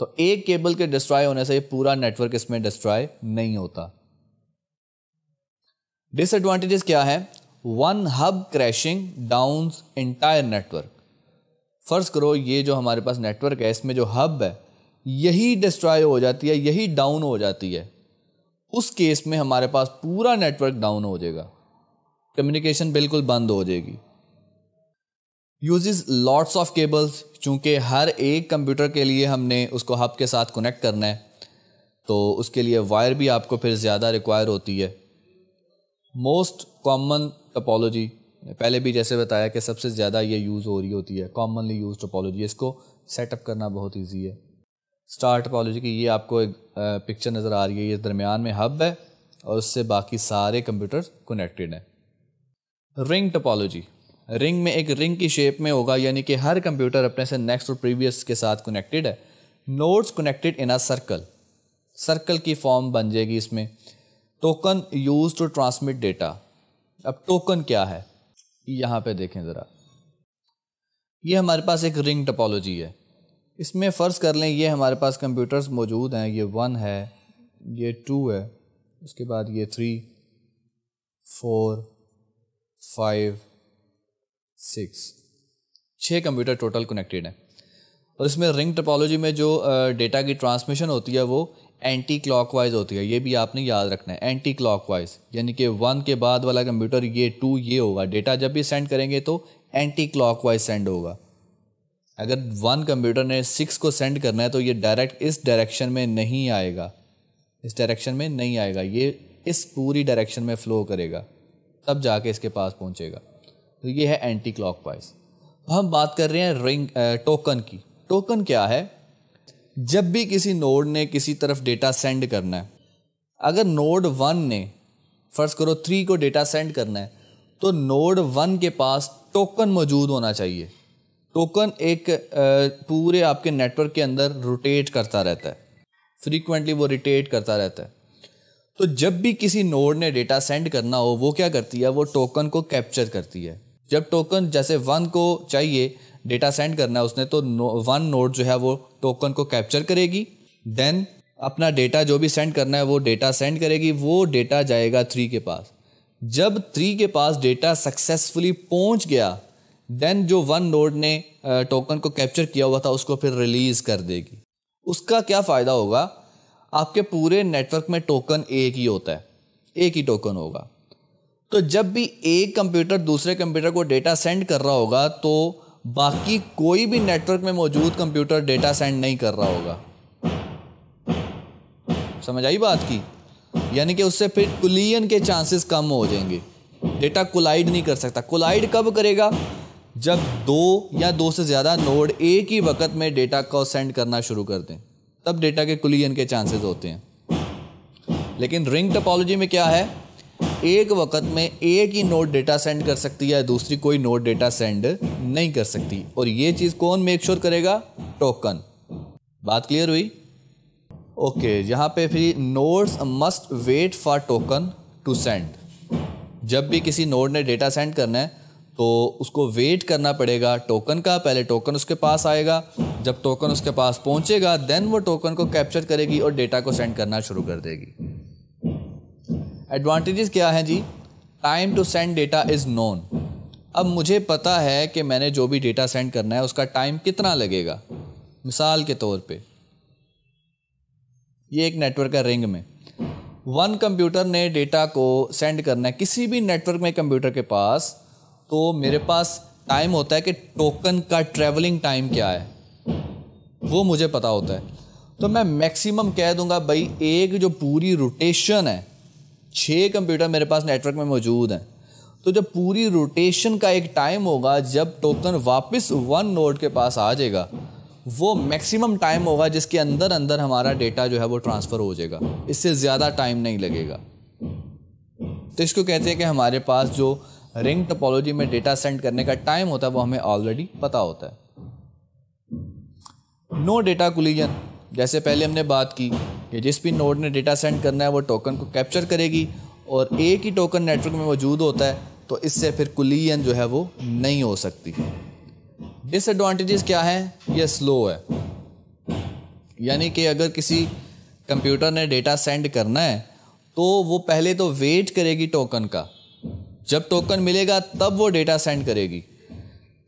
तो एक केबल के डिस्ट्रॉय होने से पूरा नेटवर्क इसमें डिस्ट्रॉय नहीं होता डिसएडवांटेजेस क्या है one hub crashing down entire network फ़र्ज़ करो ये जो हमारे पास नेटवर्क है इसमें जो हब है यही डिस्ट्रॉय हो जाती है यही डाउन हो जाती है उस केस में हमारे पास पूरा नेटवर्क डाउन हो जाएगा कम्युनिकेशन बिल्कुल बंद हो जाएगी यूजेस लॉट्स ऑफ केबल्स चूँकि हर एक कंप्यूटर के लिए हमने उसको हब के साथ कनेक्ट करना है तो उसके लिए वायर भी आपको फिर ज़्यादा रिक्वायर होती है मोस्ट कॉमन टपोलॉजी पहले भी जैसे बताया कि सबसे ज़्यादा ये यूज़ हो रही होती है कॉमनली यूज टपोलॉजी इसको सेटअप करना बहुत ईजी है स्टार टपोलॉजी की ये आपको एक पिक्चर नज़र आ रही है ये दरमियान में हब है और उससे बाकी सारे कंप्यूटर्स कनेक्टेड हैं रिंग टपोलॉजी रिंग में एक रिंग की शेप में होगा यानी कि हर कंप्यूटर अपने से नेक्स्ट और प्रीवियस के साथ कनेक्टेड है nodes connected in a circle circle की फॉर्म बन जाएगी इसमें token use to transmit data अब टोकन क्या है यहाँ पे देखें ज़रा ये हमारे पास एक रिंग टपोलॉजी है इसमें फ़र्ज़ कर लें ये हमारे पास कंप्यूटर्स मौजूद हैं ये वन है ये टू है उसके बाद ये थ्री फोर फाइव सिक्स छः कंप्यूटर टोटल कनेक्टेड हैं और इसमें रिंग टोपोलॉजी में जो डेटा की ट्रांसमिशन होती है वो एंटी क्लॉकवाइज होती है ये भी आपने याद रखना है एंटी क्लॉकवाइज यानी कि वन के बाद वाला कंप्यूटर ये टू ये होगा डेटा जब भी सेंड करेंगे तो एंटी क्लॉकवाइज सेंड होगा अगर वन कंप्यूटर ने सिक्स को सेंड करना है तो ये डायरेक्ट इस डायरेक्शन में नहीं आएगा इस डायरेक्शन में नहीं आएगा ये इस पूरी डायरेक्शन में फ़्लो करेगा तब जाके इसके पास पहुंचेगा तो ये है एंटी क्लॉक वाइज हम बात कर रहे हैं रिंग टोकन की टोकन क्या है जब भी किसी नोड ने किसी तरफ डेटा सेंड करना है अगर नोड वन ने फ़र्ज़ करो थ्री को डेटा सेंड करना है तो नोड वन के पास टोकन मौजूद होना चाहिए टोकन एक पूरे आपके नेटवर्क के अंदर रोटेट करता रहता है फ्रीक्वेंटली वो रोटेट करता रहता है तो जब भी किसी नोड ने डेटा सेंड करना हो वो क्या करती है वो टोकन को कैप्चर करती है जब टोकन जैसे वन को चाहिए डेटा सेंड करना है उसने तो नो, वन नोड जो है वो टोकन को कैप्चर करेगी देन अपना डेटा जो भी सेंड करना है वो डेटा सेंड करेगी वो डेटा जाएगा थ्री के पास जब थ्री के पास डेटा सक्सेसफुली पहुंच गया देन जो वन नोड ने टोकन को कैप्चर किया हुआ था उसको फिर रिलीज़ कर देगी उसका क्या फ़ायदा होगा आपके पूरे नेटवर्क में टोकन एक ही होता है एक ही टोकन होगा तो जब भी एक कंप्यूटर दूसरे कंप्यूटर को डेटा सेंड कर रहा होगा तो बाकी कोई भी नेटवर्क में मौजूद कंप्यूटर डेटा सेंड नहीं कर रहा होगा समझ आई बात की यानी कि उससे फिर कुलियन के चांसेस कम हो जाएंगे डेटा कोलाइड नहीं कर सकता कोलाइड कब करेगा जब दो या दो से ज़्यादा नोड एक ही वक्त में डेटा को सेंड करना शुरू कर दें तब डेटा के कुलियन के चांसेस होते हैं लेकिन रिंग टोपोलॉजी में क्या है एक वक्त में एक ही नोट डेटा सेंड कर सकती है दूसरी कोई नोट डेटा सेंड नहीं कर सकती और ये चीज़ कौन मेक श्योर करेगा टोकन बात क्लियर हुई ओके यहाँ पे फिर notes must wait for token to send जब भी किसी नोड ने डेटा सेंड करना है तो उसको वेट करना पड़ेगा टोकन का पहले टोकन उसके पास आएगा जब टोकन उसके पास पहुंचेगा देन वो टोकन को कैप्चर करेगी और डेटा को सेंड करना शुरू कर देगी एडवांटेजेस क्या हैं जी time to send data is known अब मुझे पता है कि मैंने जो भी डेटा सेंड करना है उसका टाइम कितना लगेगा मिसाल के तौर पे ये एक नेटवर्क है रिंग में वन कंप्यूटर ने डेटा को सेंड करना है किसी भी नेटवर्क में कंप्यूटर के पास तो मेरे पास टाइम होता है कि टोकन का ट्रैवलिंग टाइम क्या है वो मुझे पता होता है तो मैं मैक्सिमम कह दूंगा भाई एक जो पूरी रोटेशन है छः कंप्यूटर मेरे पास नेटवर्क में मौजूद हैं तो जब पूरी रोटेशन का एक टाइम होगा जब टोकन वापस वन नोड के पास आ जाएगा वो मैक्सिमम टाइम होगा जिसके अंदर अंदर हमारा डेटा जो है वो ट्रांसफ़र हो जाएगा इससे ज़्यादा टाइम नहीं लगेगा तो इसको कहते हैं कि हमारे पास जो रिंग टोपोलॉजी में डेटा सेंड करने का टाइम होता है वो हमें ऑलरेडी पता होता है नो डेटा कुलिजन जैसे पहले हमने बात की कि जिस भी नोड ने डेटा सेंड करना है वो टोकन को कैप्चर करेगी और एक ही टोकन नेटवर्क में मौजूद होता है तो इससे फिर कुलियन जो है वो नहीं हो सकती डिसएडवांटेजेस क्या हैं ये स्लो है यानी कि अगर किसी कंप्यूटर ने डेटा सेंड करना है तो वो पहले तो वेट करेगी टोकन का जब टोकन मिलेगा तब वो डेटा सेंड करेगी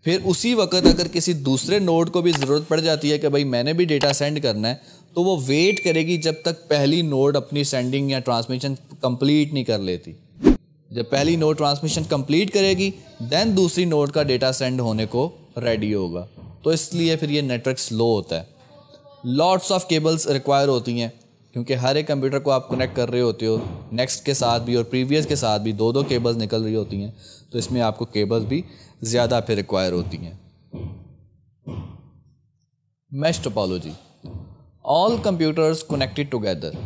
फिर उसी वक्त अगर किसी दूसरे नोड को भी ज़रूरत पड़ जाती है कि भाई मैंने भी डेटा सेंड करना है तो वो वेट करेगी जब तक पहली नोड अपनी सेंडिंग या ट्रांसमिशन कंप्लीट नहीं कर लेती जब पहली नोड ट्रांसमिशन कंप्लीट करेगी देन दूसरी नोड का डेटा सेंड होने को रेडी होगा तो इसलिए फिर ये नेटवर्क स्लो होता है लॉट्स ऑफ केबल्स रिक्वायर होती हैं क्योंकि हर एक कंप्यूटर को आप कनेक्ट कर रहे होते हो नेक्स्ट के साथ भी और प्रीवियस के साथ भी दो दो केबल्स निकल रही होती हैं तो इसमें आपको केबल्स भी ज़्यादा फिर रिक्वायर होती हैं mesh topology all computers connected together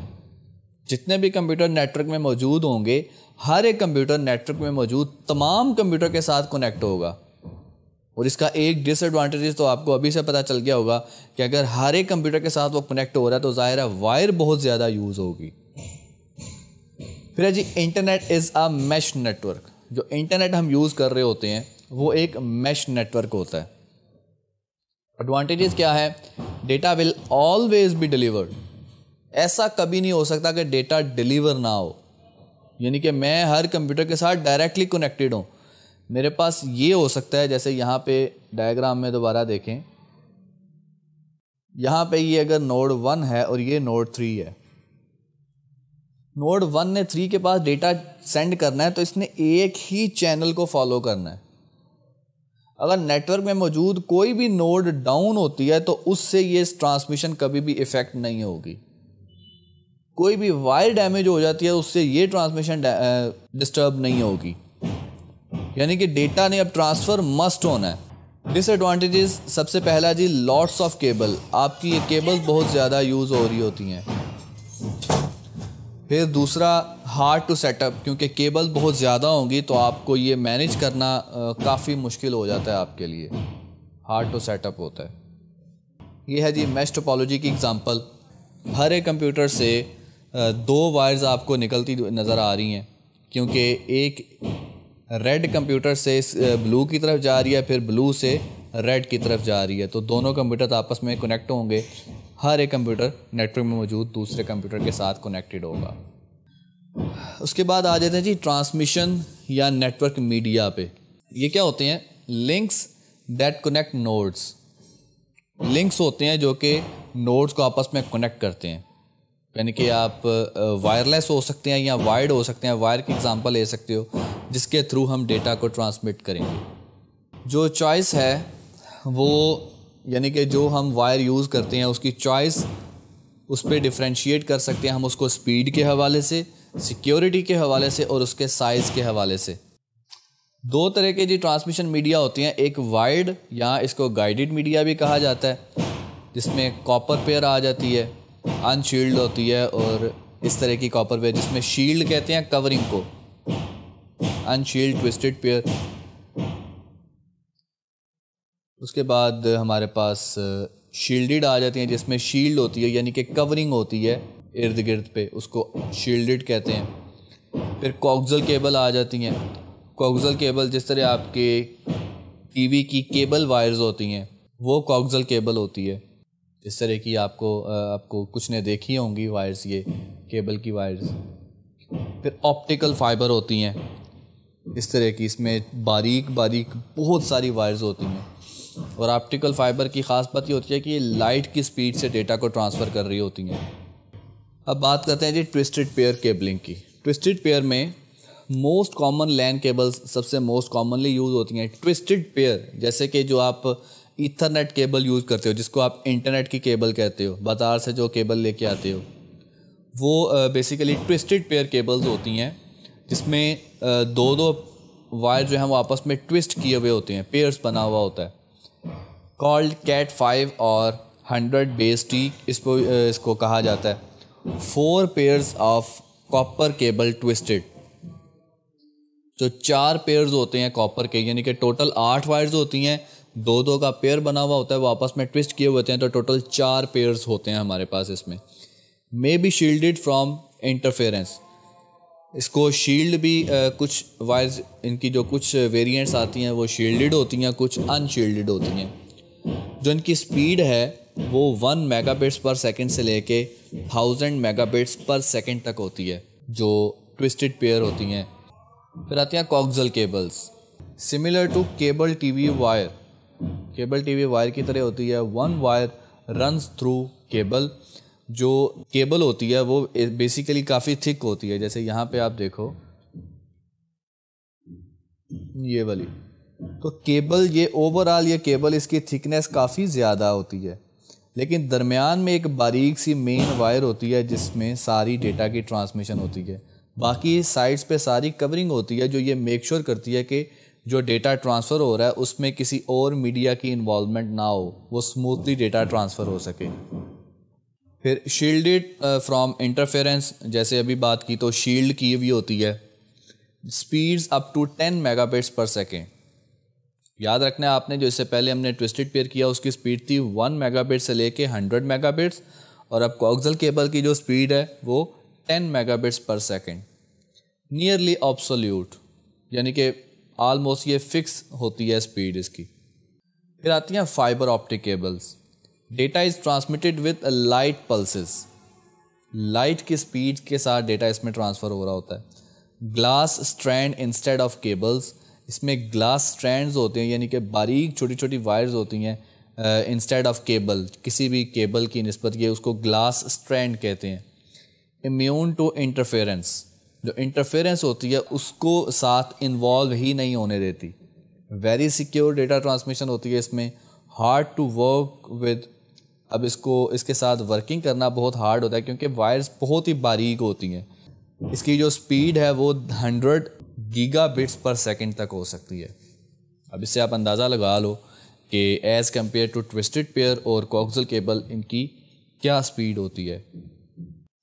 जितने भी कंप्यूटर नेटवर्क में मौजूद होंगे हर एक कंप्यूटर नेटवर्क में मौजूद तमाम कंप्यूटर के साथ कनेक्ट होगा और इसका एक डिसएडवांटेज तो आपको अभी से पता चल गया होगा कि अगर हर एक कंप्यूटर के साथ वो कनेक्ट हो रहा है तो ज़ाहिर है वायर बहुत ज़्यादा यूज़ होगी फिर है जी internet is a mesh network जो इंटरनेट हम यूज़ कर रहे होते हैं वो एक मैश नेटवर्क होता है एडवांटेजेस क्या है data will always be delivered ऐसा कभी नहीं हो सकता कि डेटा डिलीवर ना हो यानी कि मैं हर कंप्यूटर के साथ डायरेक्टली कनेक्टेड हूँ मेरे पास ये हो सकता है जैसे यहाँ पे डायग्राम में दोबारा देखें यहाँ पे ये अगर नोड वन है और ये नोड थ्री है नोड वन ने थ्री के पास डेटा सेंड करना है तो इसने एक ही चैनल को फॉलो करना है अगर नेटवर्क में मौजूद कोई भी नोड डाउन होती है तो उससे ये ट्रांसमिशन कभी भी इफ़ेक्ट नहीं होगी कोई भी वायर डैमेज हो जाती है तो उससे ये ट्रांसमिशन डिस्टर्ब नहीं होगी यानी कि डेटा ने अब ट्रांसफ़र मस्ट होना है डिसएडवांटेजेस सबसे पहला जी लॉट्स ऑफ केबल आपकी ये केबल बहुत ज़्यादा यूज़ हो रही होती हैं फिर दूसरा हार्ड टू सेटअप क्योंकि केबल बहुत ज़्यादा होंगी तो आपको ये मैनेज करना काफ़ी मुश्किल हो जाता है आपके लिए हार्ड टू सेटअप होता है ये है जी मैश टोपोलॉजी की एग्ज़ाम्पल हर एक कंप्यूटर से दो वायर्स आपको निकलती नज़र आ रही हैं क्योंकि एक रेड कंप्यूटर से ब्लू की तरफ जा रही है फिर ब्लू से रेड की तरफ जा रही है तो दोनों कंप्यूटर आपस में कनेक्ट होंगे हर एक कंप्यूटर नेटवर्क में मौजूद दूसरे कंप्यूटर के साथ कनेक्टेड होगा उसके बाद आ जाते हैं जी ट्रांसमिशन या नेटवर्क मीडिया पे ये क्या होते हैं links that connect nodes links होते हैं जो कि नोड्स को आपस में कनेक्ट करते हैं यानी कि आप वायरलेस हो सकते हैं या वायर्ड हो सकते हैं वायर की एग्जांपल ले सकते हो जिसके थ्रू हम डेटा को ट्रांसमिट करेंगे जो चॉइस है वो यानी कि जो हम वायर यूज़ करते हैं उसकी चॉइस उस पर डिफ्रेंशिएट कर सकते हैं हम उसको स्पीड के हवाले से सिक्योरिटी के हवाले से और उसके साइज़ के हवाले से दो तरह के जी ट्रांसमिशन मीडिया होती हैं एक वायर्ड या इसको गाइडेड मीडिया भी कहा जाता है जिसमें कॉपर पेयर आ जाती है अनशील्ड होती है और इस तरह की कॉपर पेयर जिसमें शील्ड कहते हैं कवरिंग को अनशील्ड ट्विस्टेड पेयर उसके बाद हमारे पास शील्डेड आ जाती हैं जिसमें शील्ड होती है यानी कि कवरिंग होती है इर्द गिर्द पे उसको शील्डेड कहते हैं फिर कॉक्जल केबल आ जाती हैं कॉक्जल केबल जिस तरह आपके टीवी की केबल वायर्स होती हैं वो कॉक्जल केबल होती है इस तरह की आपको आपको कुछ ने देखी होंगी वायर्स ये केबल की वायर्स फिर ऑप्टिकल फाइबर होती हैं इस तरह की इसमें बारीक बारीक बहुत सारी वायर्स होती हैं और ऑप्टिकल फाइबर की ख़ास बात ये होती है कि ये लाइट की स्पीड से डेटा को ट्रांसफ़र कर रही होती हैं अब बात करते हैं जी ट्विस्टेड पेयर केबलिंग की ट्विस्टेड पेयर में मोस्ट कॉमन लैंड केबल्स सबसे मोस्ट कॉमनली यूज़ होती हैं ट्विस्टेड पेयर जैसे कि जो आप इथरनेट केबल यूज़ करते हो जिसको आप इंटरनेट की केबल कहते हो बाजार से जो केबल लेके आते हो वो बेसिकली ट्विस्टेड पेयर केबल्स होती हैं जिसमें दो दो वायर जो हैं वो आपस में ट्विस्ट किए हुए होते हैं पेयर्स बना हुआ होता है कॉल्ड कैट फाइव और हंड्रेड बेस टी इसको इसको कहा जाता है four pairs of copper cable twisted जो चार पेयर्स होते हैं कॉपर के यानी कि टोटल आठ वायर्स होती हैं दो दो का पेयर बना हुआ होता है वो आपस में ट्विस्ट किए होते हैं तो टोटल चार पेयर्स होते हैं हमारे पास इसमें may be shielded from interference इसको शील्ड भी आ, कुछ वायर्स इनकी जो कुछ वेरिएंट्स आती हैं वो शील्डेड होती हैं कुछ अनशील्डेड होती हैं जो इनकी स्पीड है वो वन मेगाबिट्स पर सेकंड से लेके थाउजेंड मेगाबिट्स पर सेकंड तक होती है जो ट्विस्टेड पेयर होती हैं फिर आती हैं coaxial cables similar to cable TV wire cable TV wire की तरह होती है one wire runs through cable जो केबल होती है वो बेसिकली काफ़ी थिक होती है जैसे यहाँ पे आप देखो ये वाली तो केबल ये ओवरऑल ये केबल इसकी थिकनेस काफ़ी ज़्यादा होती है लेकिन दरमियान में एक बारीक सी मेन वायर होती है जिसमें सारी डेटा की ट्रांसमिशन होती है बाकी साइड्स पे सारी कवरिंग होती है जो ये मेक श्योर करती है कि जो डेटा ट्रांसफ़र हो रहा है उसमें किसी और मीडिया की इन्वॉलमेंट ना हो वो स्मूथली डेटा ट्रांसफ़र हो सके फिर शील्डेड फ्रॉम इंटरफेरेंस जैसे अभी बात की तो शील्ड की भी होती है speeds up to 10 megabits per second याद रखना है आपने जो इससे पहले हमने ट्विस्टेड पेयर किया उसकी स्पीड थी वन मेगाबिट से लेके हंड्रेड मेगाबिट्स और अब कॉक्सल केबल की जो स्पीड है वो ten megabits per second nearly obsolete यानी कि आलमोस्ट ये फिक्स होती है स्पीड इसकी फिर आती हैं fibre optic cables data is transmitted with light pulses light की स्पीड के साथ डेटा इसमें ट्रांसफ़र हो रहा होता है glass strand instead of cables इसमें ग्लास स्ट्रैंड्स होते हैं यानी कि बारीक छोटी छोटी वायर्स होती हैं इंस्टेड ऑफ केबल किसी भी केबल की नस्बत ये उसको ग्लास स्ट्रैंड कहते हैं इम्यून टू इंटरफेरेंस जो इंटरफेरेंस होती है उसको साथ इन्वॉल्व ही नहीं होने देती वेरी सिक्योर डेटा ट्रांसमिशन होती है इसमें हार्ड टू वर्क विद अब इसको इसके साथ वर्किंग करना बहुत हार्ड होता है क्योंकि वायर्स बहुत ही बारीक होती हैं इसकी जो स्पीड है वो hundred gigabits per second तक हो सकती है अब इससे आप अंदाज़ा लगा लो कि as compare to twisted pair और कॉक्सल केबल इनकी क्या स्पीड होती है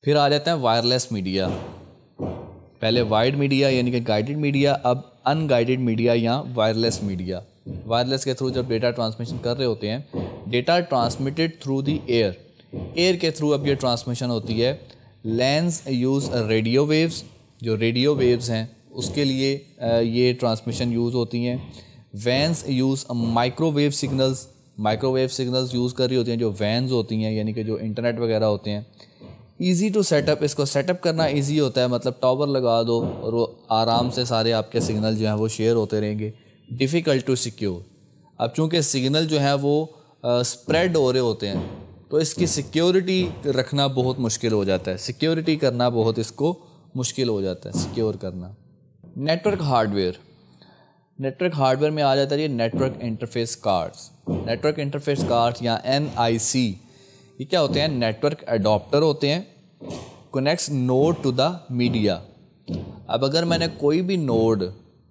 फिर आ जाते हैं वायरलेस मीडिया पहले वाइड मीडिया यानी कि गाइडेड मीडिया अब अनगाइडेड मीडिया या वायरलेस मीडिया वायरलेस के थ्रू जब डेटा ट्रांसमिशन कर रहे होते हैं data transmitted through the air air के थ्रू अब ये ट्रांसमिशन होती है लेंस यूज़ रेडियो वेव्स जो रेडियो वेव्स हैं उसके लिए ये ट्रांसमिशन यूज़ होती हैं WANs use microwave signals microwave signals use कर रही होती हैं जो वैन्स होती हैं यानी कि जो इंटरनेट वगैरह होते हैं ईजी टू सेटअप इसको सेटअप करना ईजी होता है मतलब टावर लगा दो और वो आराम से सारे आपके सिग्नल जो हैं वो शेयर होते रहेंगे डिफ़िकल्ट टू सिक्योर अब चूँकि सिग्नल जो है वो स्प्रेड हो रहे होते हैं तो इसकी सिक्योरिटी रखना बहुत मुश्किल हो जाता है सिक्योरिटी करना बहुत इसको मुश्किल हो जाता है सिक्योर करना नेटवर्क हार्डवेयर नेटवर्क हार्डवेयर में आ जाता है ये network interface cards network interface cards या एन ये क्या होते हैं नेटवर्क एडोप्टर होते हैं connects node to the media अब अगर मैंने कोई भी नोड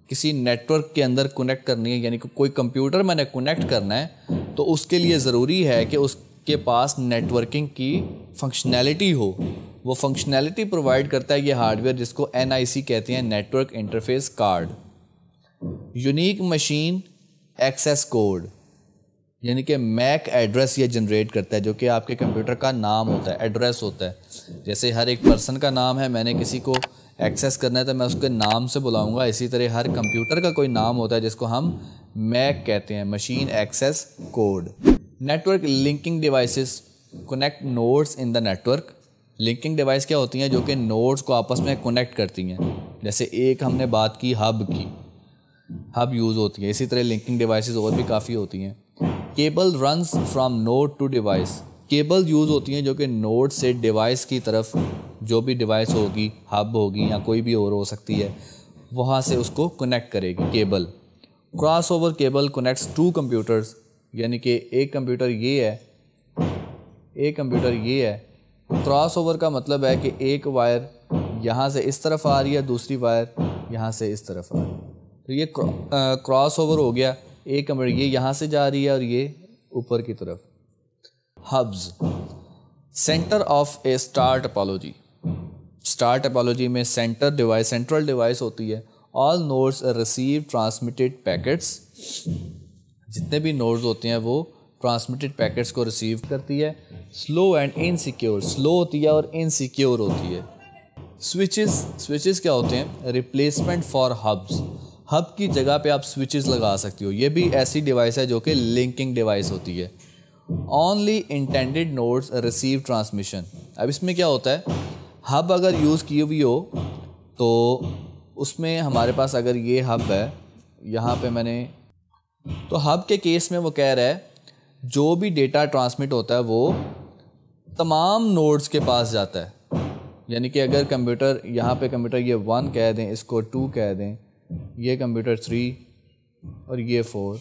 किसी नेटवर्क के अंदर कनेक्ट करनी है यानी कि कोई कंप्यूटर मैंने कनेक्ट करना है तो उसके लिए ज़रूरी है कि उस के पास नेटवर्किंग की फंक्शनैलिटी हो वो फंक्शनैलिटी प्रोवाइड करता है ये हार्डवेयर जिसको एन कहते हैं network interface card unique machine access code यानी कि मैक एड्रेस ये जनरेट करता है जो कि आपके कंप्यूटर का नाम होता है एड्रेस होता है जैसे हर एक पर्सन का नाम है मैंने किसी को एक्सेस करना है तो मैं उसके नाम से बुलाऊंगा इसी तरह हर कंप्यूटर का कोई नाम होता है जिसको हम मैक कहते हैं machine access code network linking devices connect nodes in the network linking device क्या होती हैं जो कि नोड्स को आपस में कनेक्ट करती हैं जैसे एक हमने बात की हब की हब यूज़ होती है इसी तरह लिंकिंग डिवाइसेस और भी काफ़ी होती हैं cable runs from node to device cable use होती हैं जो कि नोड से डिवाइस की तरफ जो भी डिवाइस होगी हब होगी या कोई भी और हो सकती है वहाँ से उसको कनेक्ट करेगी cable cross over cable connects two computers यानी कि एक कंप्यूटर ये है एक कंप्यूटर ये है क्रॉस ओवर का मतलब है कि एक वायर यहाँ से इस तरफ आ रही है दूसरी वायर यहाँ से इस तरफ आ रही है तो ये क्रॉस ओवर हो गया एक कंप्यूटर ये यहाँ से जा रही है और ये ऊपर की तरफ hubs centre of a star topology star topology में सेंटर डिवाइस सेंट्रल डिवाइस होती है all nodes receive transmitted packets जितने भी नोड्स होते हैं वो ट्रांसमिटेड पैकेट्स को रिसीव करती है स्लो एंड इनसिक्योर स्लो होती है और इनसिक्योर होती है स्विचेस स्विचेस क्या होते हैं रिप्लेसमेंट फॉर हब्स हब की जगह पे आप स्विचेस लगा सकती हो ये भी ऐसी डिवाइस है जो कि लिंकिंग डिवाइस होती है only intended nodes receive transmission अब इसमें क्या होता है हब अगर यूज़ की हुई हो तो उसमें हमारे पास अगर ये हब है यहाँ पे मैंने तो हब के केस में वो कह रहा है जो भी डेटा ट्रांसमिट होता है वो तमाम नोड्स के पास जाता है यानी कि अगर कंप्यूटर यहाँ पे कंप्यूटर ये वन कह दें इसको टू कह दें ये कंप्यूटर थ्री और ये फोर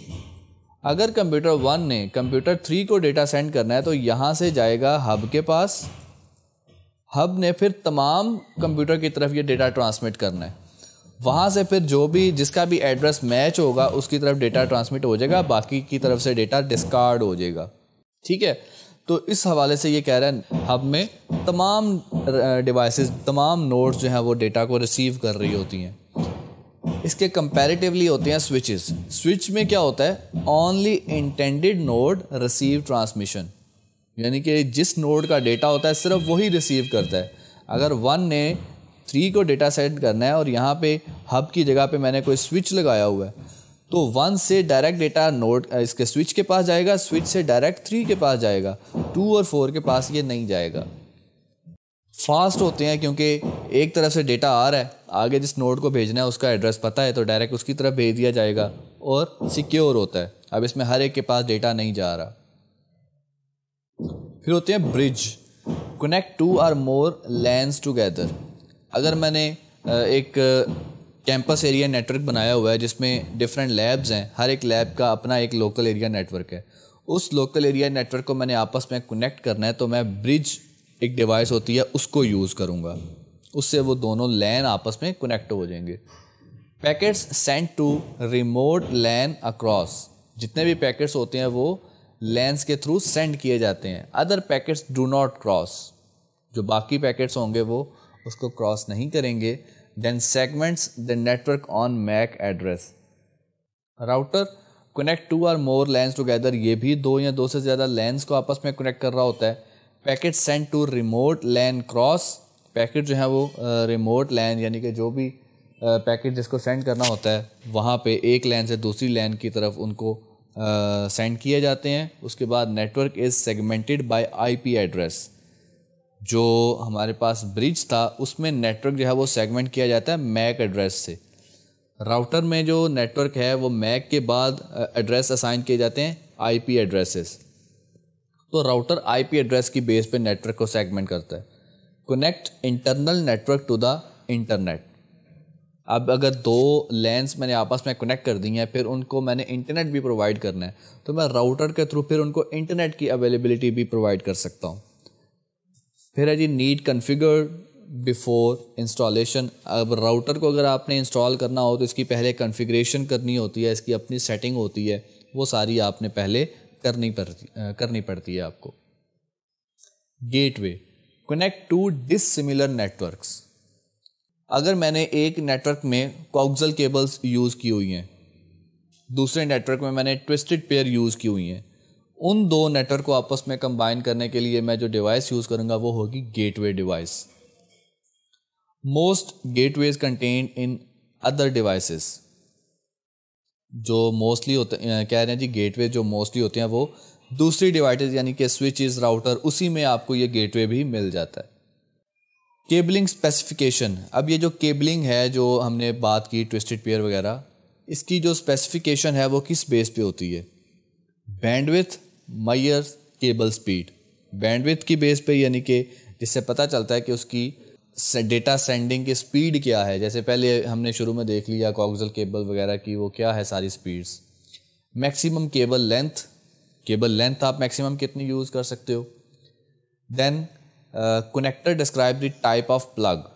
अगर कंप्यूटर वन ने कंप्यूटर थ्री को डेटा सेंड करना है तो यहाँ से जाएगा हब के पास हब ने फिर तमाम कंप्यूटर की तरफ ये डेटा ट्रांसमिट करना है वहाँ से फिर जो भी जिसका भी एड्रेस मैच होगा उसकी तरफ डेटा ट्रांसमिट हो जाएगा बाकी की तरफ से डेटा डिस्कार्ड हो जाएगा ठीक है तो इस हवाले से ये कह रहे हैं हब में तमाम डिवाइसेस तमाम नोड्स जो हैं वो डेटा को रिसीव कर रही होती हैं इसके कंपैरेटिवली होते हैं स्विचेस स्विच में क्या होता है only intended node receive transmission यानी कि जिस नोड का डेटा होता है सिर्फ वही रिसीव करता है अगर वन ने थ्री को डेटा सेट करना है और यहाँ पे हब की जगह पे मैंने कोई स्विच लगाया हुआ है तो वन से डायरेक्ट डेटा नोड इसके स्विच के पास जाएगा स्विच से डायरेक्ट थ्री के पास जाएगा टू और फोर के पास ये नहीं जाएगा फास्ट होते हैं क्योंकि एक तरफ से डेटा आ रहा है आगे जिस नोड को भेजना है उसका एड्रेस पता है तो डायरेक्ट उसकी तरफ भेज दिया जाएगा और सिक्योर होता है अब इसमें हर एक के पास डेटा नहीं जा रहा फिर होते हैं bridge connect two or more LANs together अगर मैंने एक कैंपस एरिया नेटवर्क बनाया हुआ है जिसमें डिफरेंट लैब्स हैं हर एक लैब का अपना एक लोकल एरिया नेटवर्क है उस लोकल एरिया नेटवर्क को मैंने आपस में कनेक्ट करना है तो मैं ब्रिज एक डिवाइस होती है उसको यूज़ करूँगा उससे वो दोनों लैन आपस में कनेक्ट हो जाएंगे packets send to remote LAN across जितने भी पैकेट्स होते हैं वो लैंस के थ्रू सेंड किए जाते हैं other packets do not cross जो बाकी पैकेट्स होंगे वो उसको क्रॉस नहीं करेंगे then segments the network on MAC address router connect two or more LANs together ये भी दो या दो से ज़्यादा लैंस को आपस में कनेक्ट कर रहा होता है packet send to remote LAN cross packet जो है वो रिमोट लैन यानी कि जो भी पैकेट जिसको सेंड करना होता है वहाँ पे एक लैन से दूसरी लैन की तरफ उनको सेंड किए जाते हैं उसके बाद network is segmented by IP address जो हमारे पास ब्रिज था उसमें नेटवर्क जो है वो सेगमेंट किया जाता है मैक एड्रेस से राउटर में जो नेटवर्क है वो मैक के बाद एड्रेस असाइन किए जाते हैं आईपी एड्रेसेस तो राउटर आईपी एड्रेस की बेस पे नेटवर्क को सेगमेंट करता है connect internal network to the internet अब अगर दो लेंस मैंने आपस में कनेक्ट कर दी हैं फिर उनको मैंने इंटरनेट भी प्रोवाइड करना है तो मैं राउटर के थ्रू फिर उनको इंटरनेट की अवेलेबिलिटी भी प्रोवाइड कर सकता हूँ फिर है जी नीड कन्फिगर्ड बिफोर इंस्टॉलेशन अब राउटर को अगर आपने इंस्टॉल करना हो तो इसकी पहले कन्फिग्रेशन करनी होती है इसकी अपनी सेटिंग होती है वो सारी आपने पहले करनी पड़ती करनी पड़ती है आपको gateway connect to dissimilar networks अगर मैंने एक नेटवर्क में कॉक्सल केबल्स यूज़ की हुई हैं दूसरे नेटवर्क में मैंने ट्विस्टेड पेयर यूज़ की हुई हैं उन दो नेटवर्क को आपस में कंबाइन करने के लिए मैं जो डिवाइस यूज़ करूंगा वो होगी gateway device most gateways contain in other devices जो मोस्टली होते कह रहे हैं जी गेटवे जो मोस्टली होते हैं वो दूसरी डिवाइस यानी कि स्विचेस राउटर उसी में आपको ये गेटवे भी मिल जाता है केबलिंग स्पेसिफिकेशन अब ये जो केबलिंग है जो हमने बात की ट्विस्टेड पेयर वगैरह इसकी जो स्पेसिफिकेशन है वो किस बेस पे होती है बैंडविथ मैयर केबल स्पीड बैंडविथ की बेस पे यानी कि जिससे पता चलता है कि उसकी डेटा सेंडिंग की स्पीड क्या है जैसे पहले हमने शुरू में देख लिया कॉक्सल केबल वगैरह की वो क्या है सारी speeds maximum cable length cable length आप मैक्सिमम कितनी यूज़ कर सकते हो then connector describe the type of plug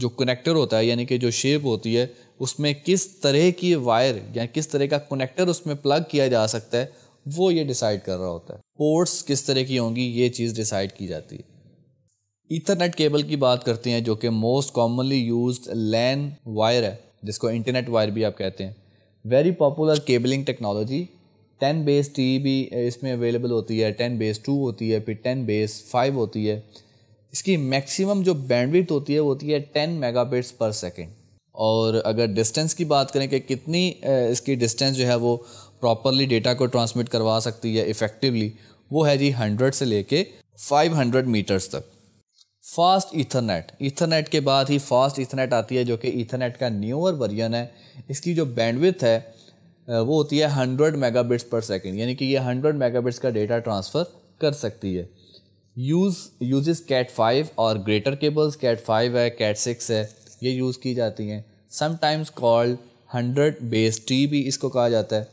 जो कनेक्टर होता है यानी कि जो शेप होती है उसमें किस तरह की वायर या किस तरह का कनेक्टर उसमें प्लग किया जा सकता है वो ये डिसाइड कर रहा होता है पोर्ट्स किस तरह की होंगी ये चीज़ डिसाइड की जाती है ईथरनेट केबल की बात करते हैं जो कि most commonly use LAN wire है जिसको इंटरनेट वायर भी आप कहते हैं very popular cabling technology ten base T भी इसमें अवेलेबल होती है टेन बेस टू होती है फिर टेन बेस फाइव होती है इसकी मैक्सिमम जो बैंडविड्थ होती है वो होती है टेन मेगाबिट्स पर सेकेंड और अगर डिस्टेंस की बात करें कि कितनी इसकी डिस्टेंस जो है वो प्रॉपरली डेटा को ट्रांसमिट करवा सकती है इफ़ेक्टिवली वो है जी हंड्रेड से लेके फाइव हंड्रेड मीटर्स तक फास्ट इथरनेट इथरनेट के बाद ही फास्ट इथरनेट आती है जो कि इथरनेट का न्यूअर वर्जन है इसकी जो बैंडविथ है वो होती है हंड्रेड मेगाबिट्स पर सेकेंड यानी कि ये हंड्रेड मेगाबिट्स का डेटा ट्रांसफ़र कर सकती है यूज़ यूजेस कैट फाइव और ग्रेटर केबल्स कैट फाइव है कैट सिक्स है ये यूज़ की जाती हैं sometimes called hundred base T भी इसको कहा जाता है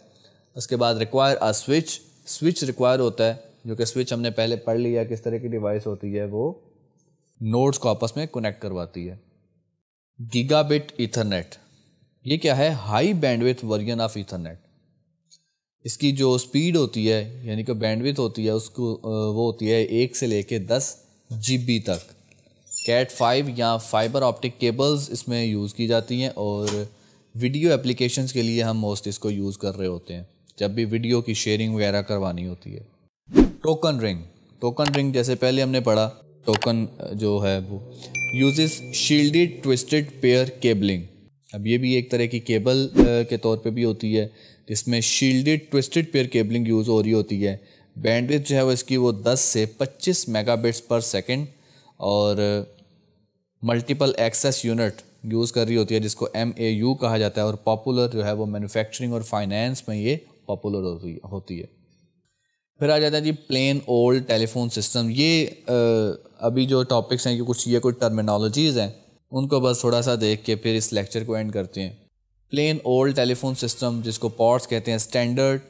उसके बाद require a switch switch require होता है जो कि स्विच हमने पहले पढ़ लिया किस तरह की डिवाइस होती है वो नोड्स को आपस में कनेक्ट करवाती है गीगाबिट इथरनेट ये क्या है high bandwidth version of ethernet इसकी जो स्पीड होती है यानी कि बैंडविथ होती है उसको वो होती है एक से लेके दस जी तक कैट फाइव या फाइबर ऑप्टिक केबल्स इसमें यूज़ की जाती हैं और वीडियो एप्लीकेशंस के लिए हम मोस्ट इसको यूज़ कर रहे होते हैं जब भी वीडियो की शेयरिंग वगैरह करवानी होती है टोकन रिंग टोकन रिंग जैसे पहले हमने पढ़ा टोकन जो है वो uses shielded twisted pair cabling अब ये भी एक तरह की केबल के तौर पे भी होती है जिसमें shielded twisted pair cabling use हो रही होती है बैंडविड्थ जो है वो इसकी वो 10 से 25 मेगाबिट्स पर सेकंड और मल्टीपल एक्सेस यूनिट यूज़ कर रही होती है जिसको एम कहा जाता है और पॉपुलर जो है वो मैन्युफैक्चरिंग और फाइनेंस में ये पॉपुलर होती होती है फिर आ जाता है जी प्लेन ओल्ड टेलीफोन सिस्टम ये आ, अभी जो टॉपिक्स हैं कि कुछ ये कुछ टर्मिनोलॉजीज़ हैं उनको बस थोड़ा सा देख के फिर इस लेक्चर को एंड करते हैं प्लेन ओल्ड टेलीफोन सिस्टम जिसको पॉट्स कहते हैं स्टैंडर्ड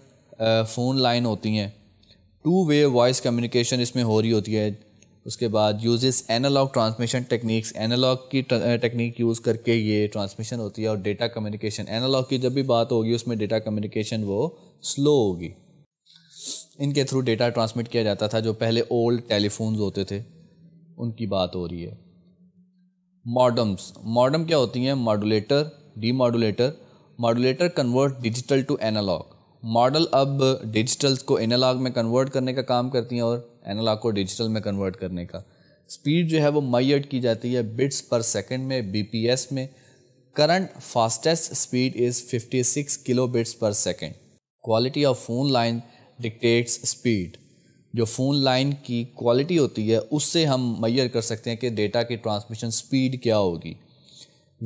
फ़ोन लाइन होती हैं टू वे वॉइस कम्युनिकेशन इसमें हो रही होती है उसके बाद uses analog transmission techniques analog की टेक्निक यूज़ करके ये ट्रांसमिशन होती है और डेटा कम्युनिकेशन एनालॉग की जब भी बात होगी उसमें डेटा कम्युनिकेशन वो स्लो होगी इनके थ्रू डेटा ट्रांसमिट किया जाता था जो पहले ओल्ड टेलीफोन होते थे उनकी बात हो रही है मॉडम्स मॉडम क्या होती हैं modulator de modulator modulator convert digital to analog model अब डिजिटल्स को एनालॉग में कन्वर्ट करने का काम करती हैं और एनालॉग को डिजिटल में कन्वर्ट करने का स्पीड जो है वो मैयट की जाती है बिट्स पर सेकंड में बीपीएस में current fastest speed is 56 kilo bits per second quality of phone line dictates speed जो फ़ोन लाइन की क्वालिटी होती है उससे हम मैयर कर सकते हैं कि डेटा की ट्रांसमिशन स्पीड क्या होगी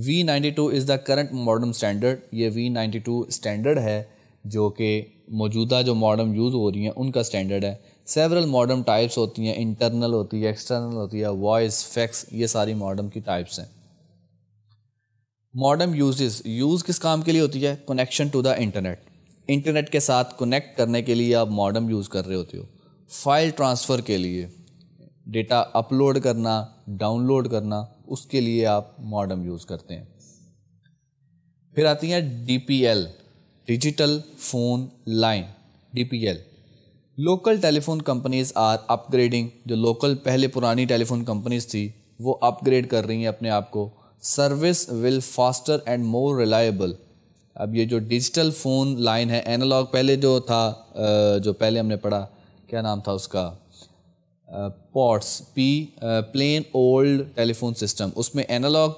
V ninety two is the current modern standard ये वी नाइन्टी टू स्टैंडर्ड है जो कि मौजूदा जो मॉडर्न यूज़ हो रही हैं उनका स्टैंडर्ड है सेवरल मॉडर्न टाइप्स होती हैं इंटरनल होती है एक्सटर्नल होती है वॉइस फैक्स ये सारी मॉडर्न की टाइप्स हैं मॉडर्न यूज यूज़ किस काम के लिए होती है connection to the internet internet के साथ कनेक्ट करने के लिए आप मॉडम यूज़ कर रहे होते हो फाइल ट्रांसफ़र के लिए डेटा अपलोड करना डाउनलोड करना उसके लिए आप मॉडम यूज़ करते हैं फिर आती है DPL digital phone line DPL local telephone companies are upgrading जो लोकल पहले पुरानी टेलीफोन कंपनीज़ थी वो अपग्रेड कर रही हैं अपने आप को service will faster and more reliable अब ये जो डिजिटल फ़ोन लाइन है एनालॉग पहले जो था जो पहले हमने पढ़ा क्या नाम था उसका POTS P plain old telephone system उसमें एनालॉग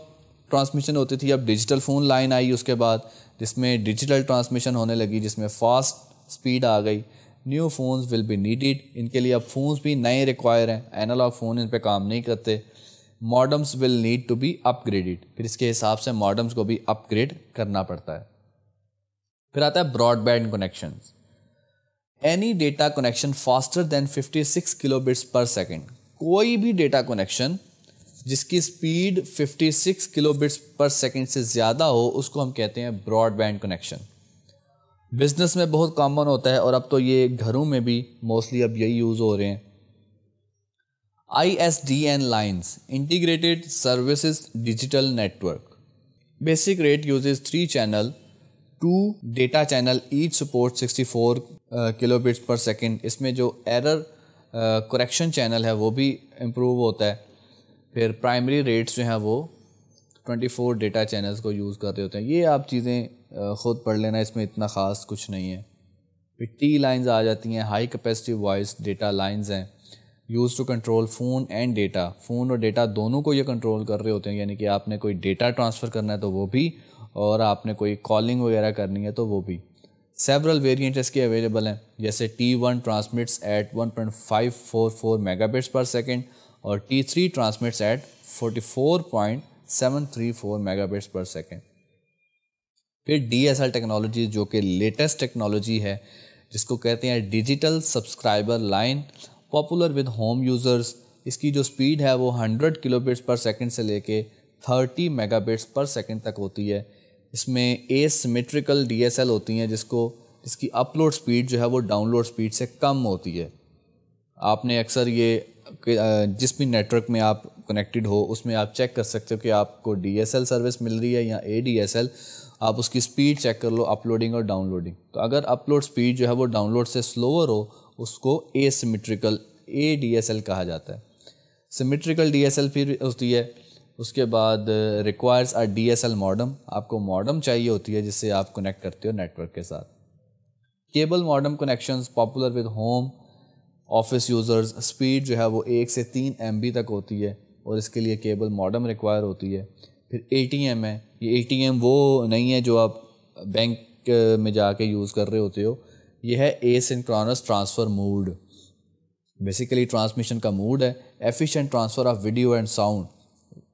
ट्रांसमिशन होती थी अब डिजिटल फ़ोन लाइन आई उसके बाद जिसमें डिजिटल ट्रांसमिशन होने लगी जिसमें फास्ट स्पीड आ गई new phones will be needed इनके लिए अब फ़ोन्स भी नए रिक्वायर हैं एनालॉग फ़ोन इन पर काम नहीं करते modems will need to be upgraded फिर इसके हिसाब से मॉडम्स को भी अपग्रेड करना पड़ता है फिर आता है broadband connection any data connection faster than 56 kilobits per second कोई भी डेटा कनेक्शन जिसकी स्पीड 56 किलोबिट्स पर सेकेंड से ज़्यादा हो उसको हम कहते हैं ब्रॉडबैंड कनेक्शन बिजनेस में बहुत कॉमन होता है और अब तो ये घरों में भी मोस्टली अब यही यूज़ हो रहे हैं I S D N lines integrated services digital network basic rate uses three channel two data channel each support 64 kilobits per second इसमें जो एरर करेक्शन चैनल है वो भी इम्प्रूव होता है फिर प्राइमरी रेट्स जो हैं वो 24 डेटा चैनल्स को यूज़ कर रहे होते हैं ये आप चीज़ें uh, ख़ुद पढ़ लेना इसमें इतना ख़ास कुछ नहीं है फिर टी लाइंस आ जाती हैं high capacity voice data lines हैं use to control phone and data phone और डेटा दोनों को ये कंट्रोल कर रहे होते हैं यानी कि आपने कोई डेटा ट्रांसफ़र करना है तो वो भी और आपने कोई कॉलिंग वगैरह करनी है तो वो भी सेवरल वेरिएंट इसके अवेलेबल हैं जैसे T one transmits at one point five four four megabits per second और T three transmits at forty four point seven three four megabits per second फिर डी एस एल टेक्नोलॉजी जो कि latest technology है जिसको कहते हैं digital subscriber line popular with home users इसकी जो स्पीड है वो 100 किलोबिट्स पर सेकंड से लेके 30 मेगाबिट्स पर सेकंड तक होती है इसमें ए सिमेट्रिकल डी होती हैं जिसको इसकी अपलोड स्पीड जो है वो डाउनलोड स्पीड से कम होती है आपने अक्सर ये जिस भी नेटवर्क में आप कनेक्टेड हो उसमें आप चेक कर सकते हो कि आपको डी सर्विस मिल रही है या ए डी आप उसकी स्पीड चेक कर लो अपलोडिंग और डाउनलोडिंग तो अगर अपलोड स्पीड जो है वो डाउनलोड से स्लोअर हो उसको ए सिमेट्रिकल ए डी कहा जाता है सिमेट्रिकल डी फिर होती है उसके बाद requires R D S L modem आपको मॉडम चाहिए होती है जिससे आप कनेक्ट करते हो नेटवर्क के साथ cable modem connection popular with home office users speed जो है वो एक से तीन एम तक होती है और इसके लिए केबल मॉडम रिक्वायर होती है फिर ए है ये ए वो नहीं है जो आप बैंक uh, में जाके यूज़ कर रहे होते हो यह है asynchronous transfer mode basically transmission का मूड है efficient transfer of video and sound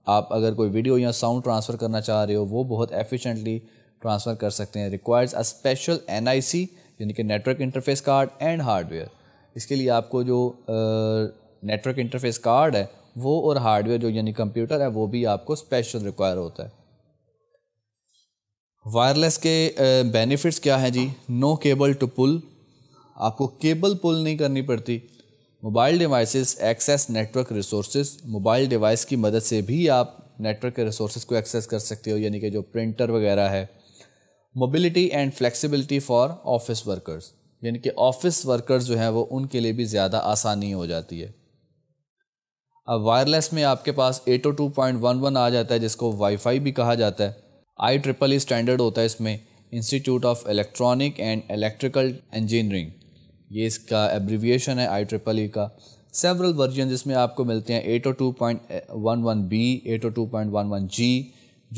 आप अगर कोई वीडियो या साउंड ट्रांसफ़र करना चाह रहे हो वो बहुत एफिशिएंटली ट्रांसफ़र कर सकते हैं रिक्वायर्स अ स्पेशल एन यानी कि network interface card and hardware इसके लिए आपको जो नेटवर्क इंटरफेस कार्ड है वो और हार्डवेयर जो यानी कंप्यूटर है वो भी आपको स्पेशल रिक्वायर होता है वायरलेस के बेनिफिट्स क्या हैं जी नो केबल टू पुल आपको केबल पुल नहीं करनी पड़ती mobile devices access network resources mobile device की मदद से भी आप नेटवर्क के रिसोर्सेज को एक्सेस कर सकते हो यानी कि जो प्रिंटर वगैरह है mobility and flexibility for office workers यानी कि ऑफिस वर्कर्स जो हैं वो उनके लिए भी ज़्यादा आसानी हो जाती है अब वायरलेस में आपके पास 802.11 आ जाता है जिसको वाईफाई भी कहा जाता है आई ट्रिपल ई स्टैंडर्ड होता है इसमें institute of electronic and electrical engineering ये इसका एब्रीविएशन है आई ट्रिपल ई का सेवरल वर्जन जिसमें आपको मिलते हैं eight O two point one one B eight O two point one one G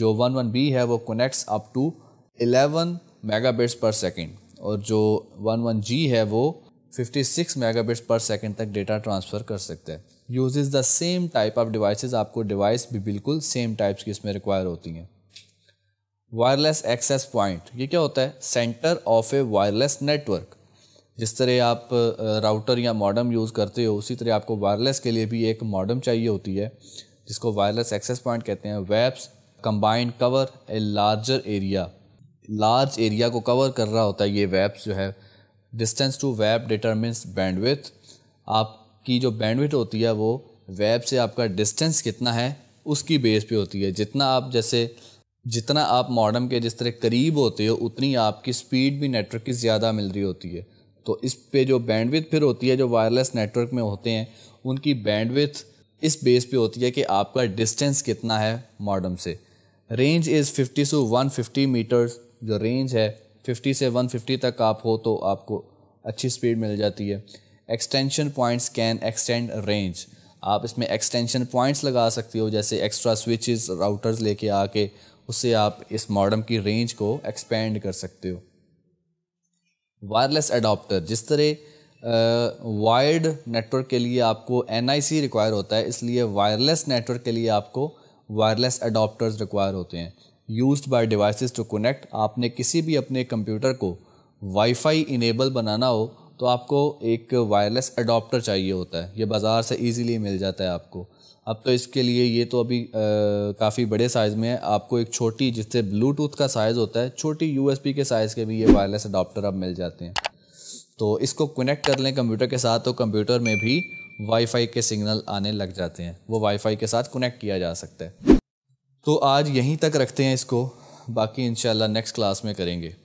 जो वन वन बी है वो connects up to eleven mega bits per second और जो वन वन जी है वो fifty six mega bits per second तक data transfer कर सकते हैं use is the same type of devices आपको डिवाइस भी बिल्कुल सेम टाइप्स की इसमें रिक्वायर होती हैं वायरलेस एक्सेस पॉइंट ये क्या होता है centre of a wireless network जिस तरह आप राउटर या मॉडम यूज़ करते हो उसी तरह आपको वायरलेस के लिए भी एक मॉडम चाहिए होती है जिसको वायरलेस एक्सेस पॉइंट कहते हैं WAPs combined cover a larger area large area को कवर कर रहा होता है ये वेब्स जो है डिस्टेंस टू वेब डिटर्मिन्स बैंडविथ आपकी जो बैंडविथ होती है वो वेब से आपका डिस्टेंस कितना है उसकी बेस पे होती है जितना आप जैसे जितना आप मॉडम के जिस तरह करीब होते हो उतनी आपकी स्पीड भी नेटवर्क की ज़्यादा मिल रही होती है तो इस पे जो बैंडविथ फिर होती है जो वायरलेस नेटवर्क में होते हैं उनकी बैंडविथ इस बेस पे होती है कि आपका डिस्टेंस कितना है मॉडम से रेंज इज़ 50 टू 150 मीटर्स जो रेंज है 50 से 150 तक आप हो तो आपको अच्छी स्पीड मिल जाती है extension points can extend range आप इसमें एक्सटेंशन पॉइंट्स लगा सकते हो जैसे एक्स्ट्रा स्विचेस राउटर्स लेके आके उससे आप इस मॉडम की रेंज को एक्सपेंड कर सकते हो वायरलेस एडाप्टर जिस तरह वायर्ड नेटवर्क के लिए आपको एन रिक्वायर होता है इसलिए वायरलेस नेटवर्क के लिए आपको वायरलेस अडोप्टर्स रिक्वायर होते हैं use by device to connect आपने किसी भी अपने कंप्यूटर को वाईफाई इनेबल बनाना हो तो आपको एक वायरलेस अडोप्टर चाहिए होता है ये बाज़ार से ईजीली मिल जाता है आपको अब तो इसके लिए ये तो अभी काफ़ी बड़े साइज़ में है आपको एक छोटी जिससे ब्लूटूथ का साइज़ होता है छोटी यू के साइज़ के भी ये वायरलेस अडाप्टर अब मिल जाते हैं तो इसको कनेक्ट कर लें कंप्यूटर के साथ तो कंप्यूटर में भी वाईफाई के सिग्नल आने लग जाते हैं वो वाईफाई के साथ कनेक्ट किया जा सकता है तो आज यहीं तक रखते हैं इसको बाकी इन नेक्स्ट क्लास में करेंगे